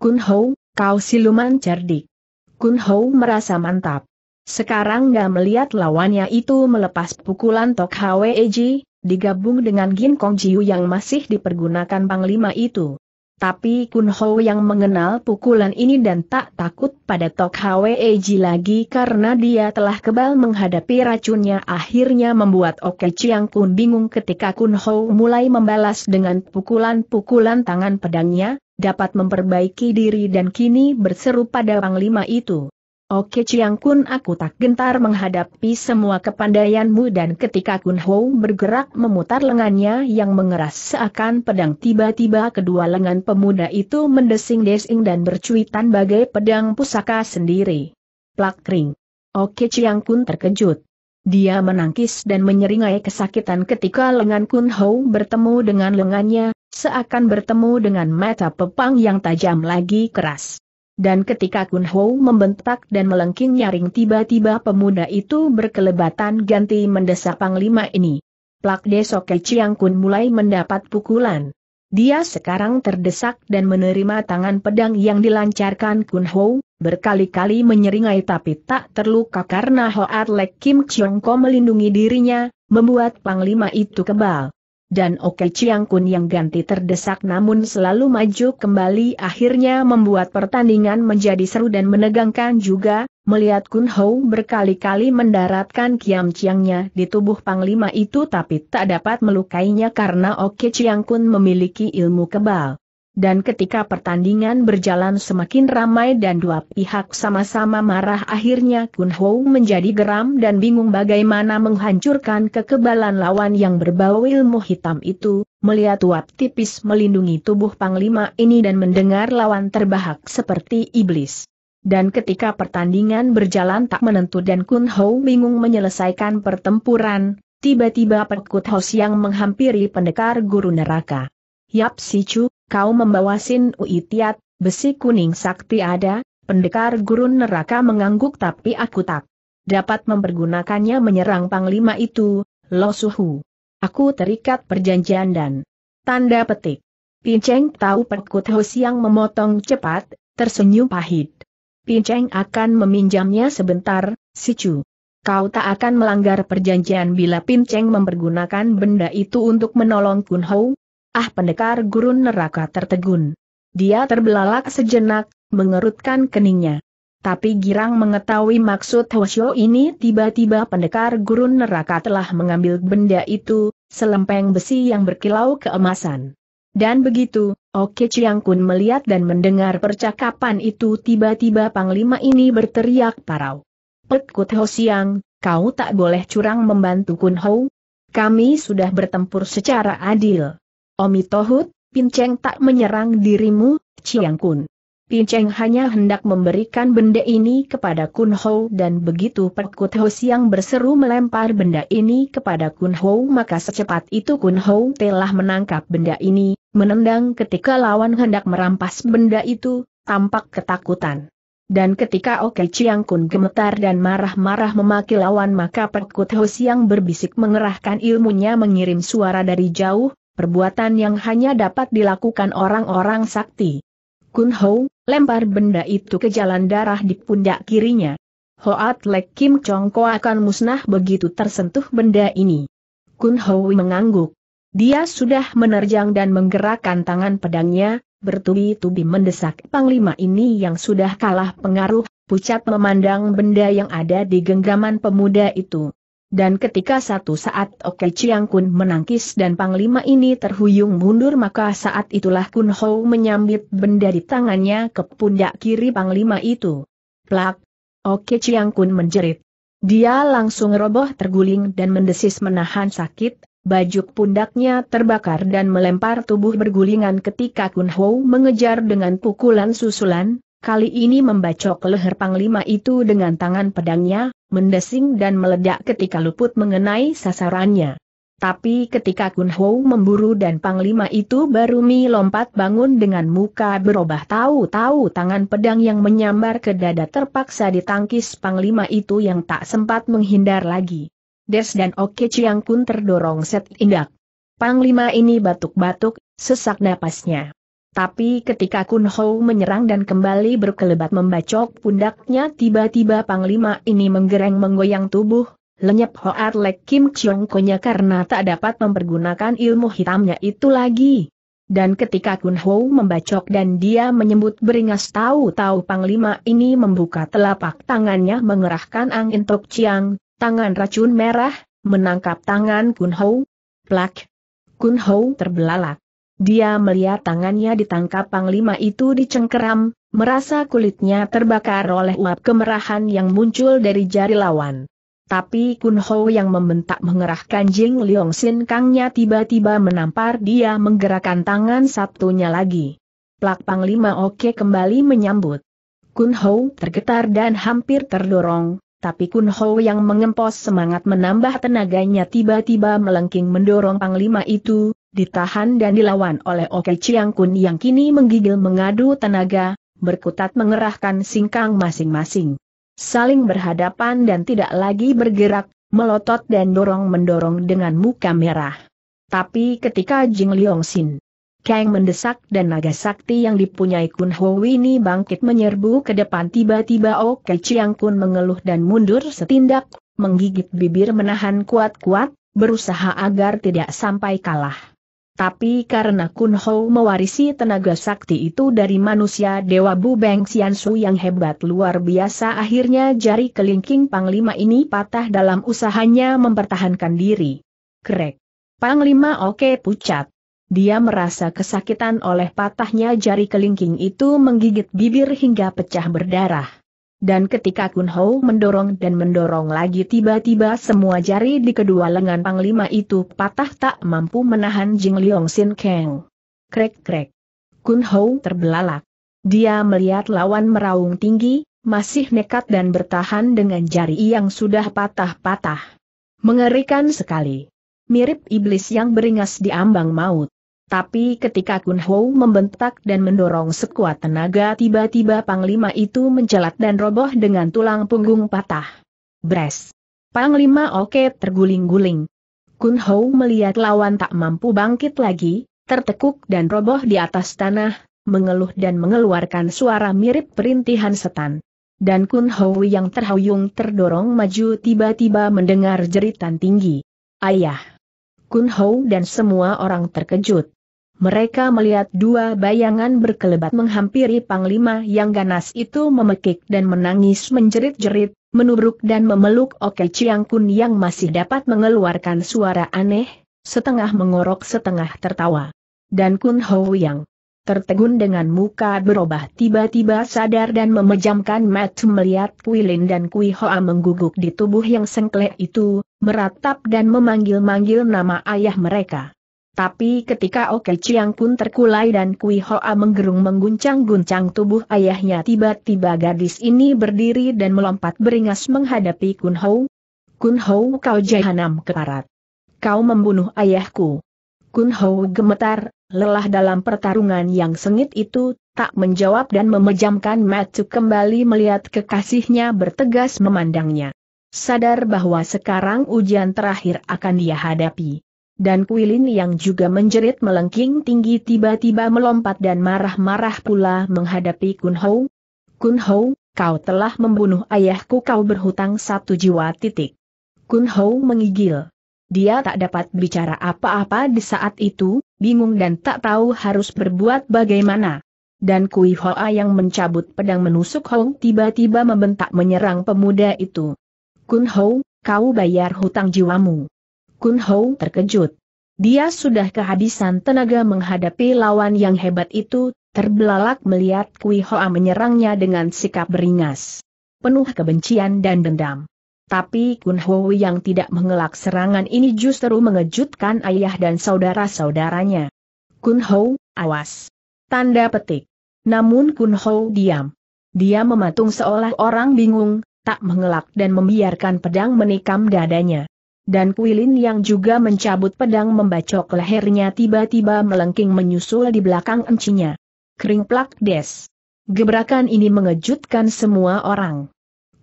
A: Kun Hou, kau siluman cerdik. Kun Hou merasa mantap. Sekarang gak melihat lawannya itu melepas pukulan Tok Hwe Eji, digabung dengan Gin Kong Jiu yang masih dipergunakan Panglima itu. Tapi Kun Ho yang mengenal pukulan ini dan tak takut pada Tok Hwe Eji lagi karena dia telah kebal menghadapi racunnya akhirnya membuat Oke Chiang Kun bingung ketika Kun Ho mulai membalas dengan pukulan-pukulan tangan pedangnya, dapat memperbaiki diri dan kini berseru pada panglima itu. Oke Chiang Kun aku tak gentar menghadapi semua kepandaianmu dan ketika Kun Ho bergerak memutar lengannya yang mengeras seakan pedang tiba-tiba kedua lengan pemuda itu mendesing-desing dan bercuitan bagai pedang pusaka sendiri. Plak kering. Oke Chiang Kun terkejut. Dia menangkis dan menyeringai kesakitan ketika lengan Kun Ho bertemu dengan lengannya, seakan bertemu dengan mata pepang yang tajam lagi keras. Dan ketika Kun Ho membentak dan melengking nyaring tiba-tiba pemuda itu berkelebatan ganti mendesak panglima ini. Plak Ke Chiang Kun mulai mendapat pukulan. Dia sekarang terdesak dan menerima tangan pedang yang dilancarkan Kun Ho, berkali-kali menyeringai tapi tak terluka karena Hoat Lek Kim Chiong Ko melindungi dirinya, membuat Panglima itu kebal dan Oke Kun yang ganti terdesak namun selalu maju kembali akhirnya membuat pertandingan menjadi seru dan menegangkan juga, melihat Kun Hou berkali-kali mendaratkan Kiam Chiangnya di tubuh Panglima itu tapi tak dapat melukainya karena Oke Kun memiliki ilmu kebal. Dan ketika pertandingan berjalan semakin ramai dan dua pihak sama-sama marah akhirnya Kun Ho menjadi geram dan bingung bagaimana menghancurkan kekebalan lawan yang berbau ilmu hitam itu, melihat uap tipis melindungi tubuh Panglima ini dan mendengar lawan terbahak seperti iblis. Dan ketika pertandingan berjalan tak menentu dan Kun Ho bingung menyelesaikan pertempuran, tiba-tiba perkut Hos yang menghampiri pendekar guru neraka. Yap si cu, kau membawa Sin Uitiat, besi kuning sakti ada, pendekar gurun neraka mengangguk tapi aku tak dapat mempergunakannya menyerang panglima itu, Lo Suhu. Aku terikat perjanjian dan tanda petik. Pinceng tahu perkut Hos yang memotong cepat, tersenyum pahit. Pinceng akan meminjamnya sebentar, si cu. Kau tak akan melanggar perjanjian bila Pinceng mempergunakan benda itu untuk menolong Kun Hou, Ah pendekar gurun neraka tertegun. Dia terbelalak sejenak, mengerutkan keningnya. Tapi girang mengetahui maksud Hwasyo ini tiba-tiba pendekar gurun neraka telah mengambil benda itu, selempeng besi yang berkilau keemasan. Dan begitu, Oke Chiang Kun melihat dan mendengar percakapan itu tiba-tiba Panglima ini berteriak parau. Pekut Kut Ho kau tak boleh curang membantu Kun Ho. Kami sudah bertempur secara adil. Omitohut, Pinceng tak menyerang dirimu, Chiang Kun. Pinceng hanya hendak memberikan benda ini kepada Kun Ho dan begitu Perkut Ho Siang berseru melempar benda ini kepada Kun Ho maka secepat itu Kun Ho telah menangkap benda ini, menendang ketika lawan hendak merampas benda itu, tampak ketakutan. Dan ketika Oke Chiang Kun gemetar dan marah-marah memaki lawan maka Perkut Ho Siang berbisik mengerahkan ilmunya mengirim suara dari jauh, perbuatan yang hanya dapat dilakukan orang-orang sakti. Kun Ho, lempar benda itu ke jalan darah di pundak kirinya. Hoat Lek Kim Chong Ko akan musnah begitu tersentuh benda ini. Kun Ho mengangguk. Dia sudah menerjang dan menggerakkan tangan pedangnya, bertubi-tubi mendesak panglima ini yang sudah kalah pengaruh, pucat memandang benda yang ada di genggaman pemuda itu. Dan ketika satu saat Oke Chiang Kun menangkis dan Panglima ini terhuyung mundur maka saat itulah Kun Ho menyambit benda di tangannya ke pundak kiri Panglima itu. Plak! Oke Chiang Kun menjerit. Dia langsung roboh terguling dan mendesis menahan sakit, bajuk pundaknya terbakar dan melempar tubuh bergulingan ketika Kun Ho mengejar dengan pukulan susulan, kali ini membacok leher Panglima itu dengan tangan pedangnya, mendesing dan meledak ketika luput mengenai sasarannya. Tapi ketika Kun Ho memburu dan panglima itu baru Mi lompat bangun dengan muka berubah tahu-tahu tangan pedang yang menyambar ke dada terpaksa ditangkis panglima itu yang tak sempat menghindar lagi. Des dan Oke Chiang Kun terdorong set indak. Panglima ini batuk-batuk, sesak napasnya. Tapi ketika Kun Hou menyerang dan kembali berkelebat membacok pundaknya tiba-tiba Panglima ini menggereng menggoyang tubuh, lenyap Hoat Lek Kim Chiong Konya karena tak dapat mempergunakan ilmu hitamnya itu lagi. Dan ketika Kun Hou membacok dan dia menyebut beringas tahu-tahu Panglima ini membuka telapak tangannya mengerahkan angin Tok Chiang, tangan racun merah, menangkap tangan Kun Hou. Plak! Kun Hou terbelalak. Dia melihat tangannya ditangkap panglima itu dicengkeram, merasa kulitnya terbakar oleh uap kemerahan yang muncul dari jari lawan. Tapi Kun Ho yang membentak mengerahkan Jing Leong Sin Kangnya tiba-tiba menampar dia menggerakkan tangan satunya lagi. Plak Panglima Oke kembali menyambut. Kun Ho tergetar dan hampir terdorong, tapi Kun Ho yang mengempos semangat menambah tenaganya tiba-tiba melengking mendorong Panglima itu, ditahan dan dilawan oleh Oke Chiang Kun yang kini menggigil mengadu tenaga, berkutat mengerahkan singkang masing-masing. Saling berhadapan dan tidak lagi bergerak, melotot dan dorong-mendorong dengan muka merah. Tapi ketika Jing Liong Sin, Kang mendesak dan naga sakti yang dipunyai Kun Ho ini bangkit menyerbu ke depan tiba-tiba Oke Chiang Kun mengeluh dan mundur setindak, menggigit bibir menahan kuat-kuat, berusaha agar tidak sampai kalah. Tapi karena Kun Ho mewarisi tenaga sakti itu dari manusia Dewa Bu Beng Xianshu yang hebat luar biasa akhirnya jari kelingking Panglima ini patah dalam usahanya mempertahankan diri. Krek. Panglima oke pucat. Dia merasa kesakitan oleh patahnya jari kelingking itu menggigit bibir hingga pecah berdarah dan ketika Kun Ho mendorong dan mendorong lagi tiba-tiba semua jari di kedua lengan panglima itu patah tak mampu menahan Jing Liong Sin Kang. Krek-krek. Kun Ho terbelalak. Dia melihat lawan meraung tinggi, masih nekat dan bertahan dengan jari yang sudah patah-patah. Mengerikan sekali. Mirip iblis yang beringas di ambang maut. Tapi ketika Kun Ho membentak dan mendorong sekuat tenaga tiba-tiba Panglima itu mencelat dan roboh dengan tulang punggung patah. Bres. Panglima Oke terguling-guling. Kun Ho melihat lawan tak mampu bangkit lagi, tertekuk dan roboh di atas tanah, mengeluh dan mengeluarkan suara mirip perintihan setan. Dan Kun Ho yang terhuyung terdorong maju tiba-tiba mendengar jeritan tinggi. Ayah! Kun Ho dan semua orang terkejut mereka melihat dua bayangan berkelebat menghampiri panglima yang ganas itu memekik dan menangis menjerit-jerit, menubruk dan memeluk Oke Chiang Kun yang masih dapat mengeluarkan suara aneh, setengah mengorok setengah tertawa. Dan Kun Ho yang tertegun dengan muka berubah tiba-tiba sadar dan memejamkan mata melihat Lin dan Kui Hoa mengguguk di tubuh yang sengklek itu, meratap dan memanggil-manggil nama ayah mereka. Tapi ketika Oke Chiang Kun terkulai dan Kui Hoa menggerung mengguncang-guncang tubuh ayahnya tiba-tiba gadis ini berdiri dan melompat beringas menghadapi Kun Hou. Kun Hou kau jahanam keparat. Kau membunuh ayahku. Kun Hou gemetar, lelah dalam pertarungan yang sengit itu, tak menjawab dan memejamkan mata kembali melihat kekasihnya bertegas memandangnya. Sadar bahwa sekarang ujian terakhir akan dia hadapi dan Kuilin yang juga menjerit melengking tinggi tiba-tiba melompat dan marah-marah pula menghadapi Kun Hou. Kun Hou, kau telah membunuh ayahku kau berhutang satu jiwa titik. Kun Hou mengigil. Dia tak dapat bicara apa-apa di saat itu, bingung dan tak tahu harus berbuat bagaimana. Dan Kui Hoa yang mencabut pedang menusuk Hong tiba-tiba membentak menyerang pemuda itu. Kun Hou, kau bayar hutang jiwamu. Kun Hou terkejut. Dia sudah kehabisan tenaga menghadapi lawan yang hebat itu, terbelalak melihat Kui Hoa menyerangnya dengan sikap beringas. Penuh kebencian dan dendam. Tapi Kun Hou yang tidak mengelak serangan ini justru mengejutkan ayah dan saudara-saudaranya. Kun Hou, awas. Tanda petik. Namun Kun Hou diam. Dia mematung seolah orang bingung, tak mengelak dan membiarkan pedang menikam dadanya dan Kuilin yang juga mencabut pedang membacok lehernya tiba-tiba melengking menyusul di belakang encinya. Kering plak des. Gebrakan ini mengejutkan semua orang.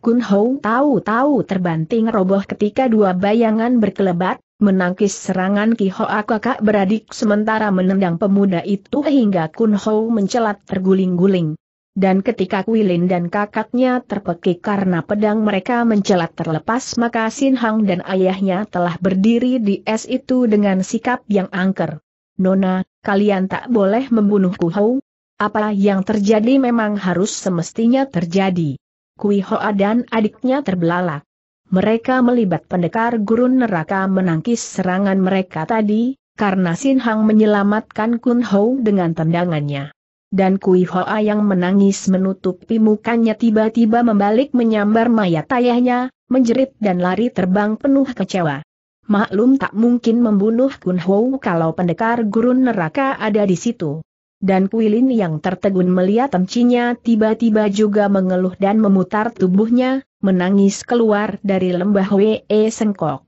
A: Kun Hou tahu-tahu terbanting roboh ketika dua bayangan berkelebat, menangkis serangan Ki Hoa kakak beradik sementara menendang pemuda itu hingga Kun Hou mencelat terguling-guling. Dan ketika Kuilin dan kakaknya terpekik karena pedang mereka mencelat terlepas maka Sin Hang dan ayahnya telah berdiri di es itu dengan sikap yang angker. Nona, kalian tak boleh membunuh Ku Hou. Apa yang terjadi memang harus semestinya terjadi. Kui Hoa dan adiknya terbelalak. Mereka melibat pendekar gurun neraka menangkis serangan mereka tadi, karena Sin Hang menyelamatkan Kun Hou dengan tendangannya dan Kui Hoa yang menangis menutupi mukanya tiba-tiba membalik menyambar mayat ayahnya, menjerit dan lari terbang penuh kecewa. Maklum tak mungkin membunuh Kun Ho kalau pendekar gurun neraka ada di situ. Dan Kuilin yang tertegun melihat emcinya tiba-tiba juga mengeluh dan memutar tubuhnya, menangis keluar dari lembah Wee Sengkok.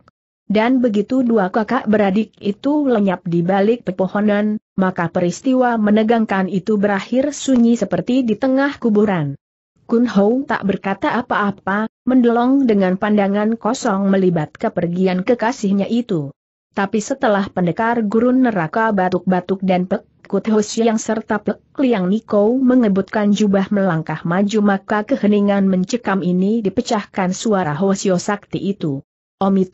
A: Dan begitu dua kakak beradik itu lenyap di balik pepohonan, maka peristiwa menegangkan itu berakhir sunyi seperti di tengah kuburan. Kun Hou tak berkata apa-apa, mendelong dengan pandangan kosong melibat kepergian kekasihnya itu. Tapi setelah pendekar gurun neraka batuk-batuk dan pek Kut yang serta Pek Liang Niko mengebutkan jubah melangkah maju maka keheningan mencekam ini dipecahkan suara Hosio Sakti itu. Omi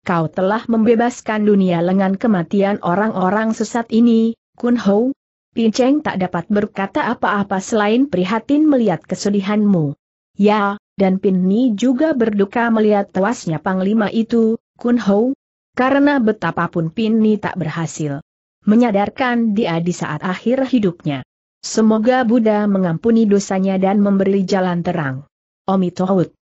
A: kau telah membebaskan dunia lengan kematian orang-orang sesat ini, Kun Ho, Hou, Cheng tak dapat berkata apa-apa selain prihatin melihat kesedihanmu. Ya, dan Pin Ni juga berduka melihat tewasnya Panglima itu, Kun Ho. karena betapapun Pin Ni tak berhasil menyadarkan dia di saat akhir hidupnya. Semoga Buddha mengampuni dosanya dan memberi jalan terang. Omitohut.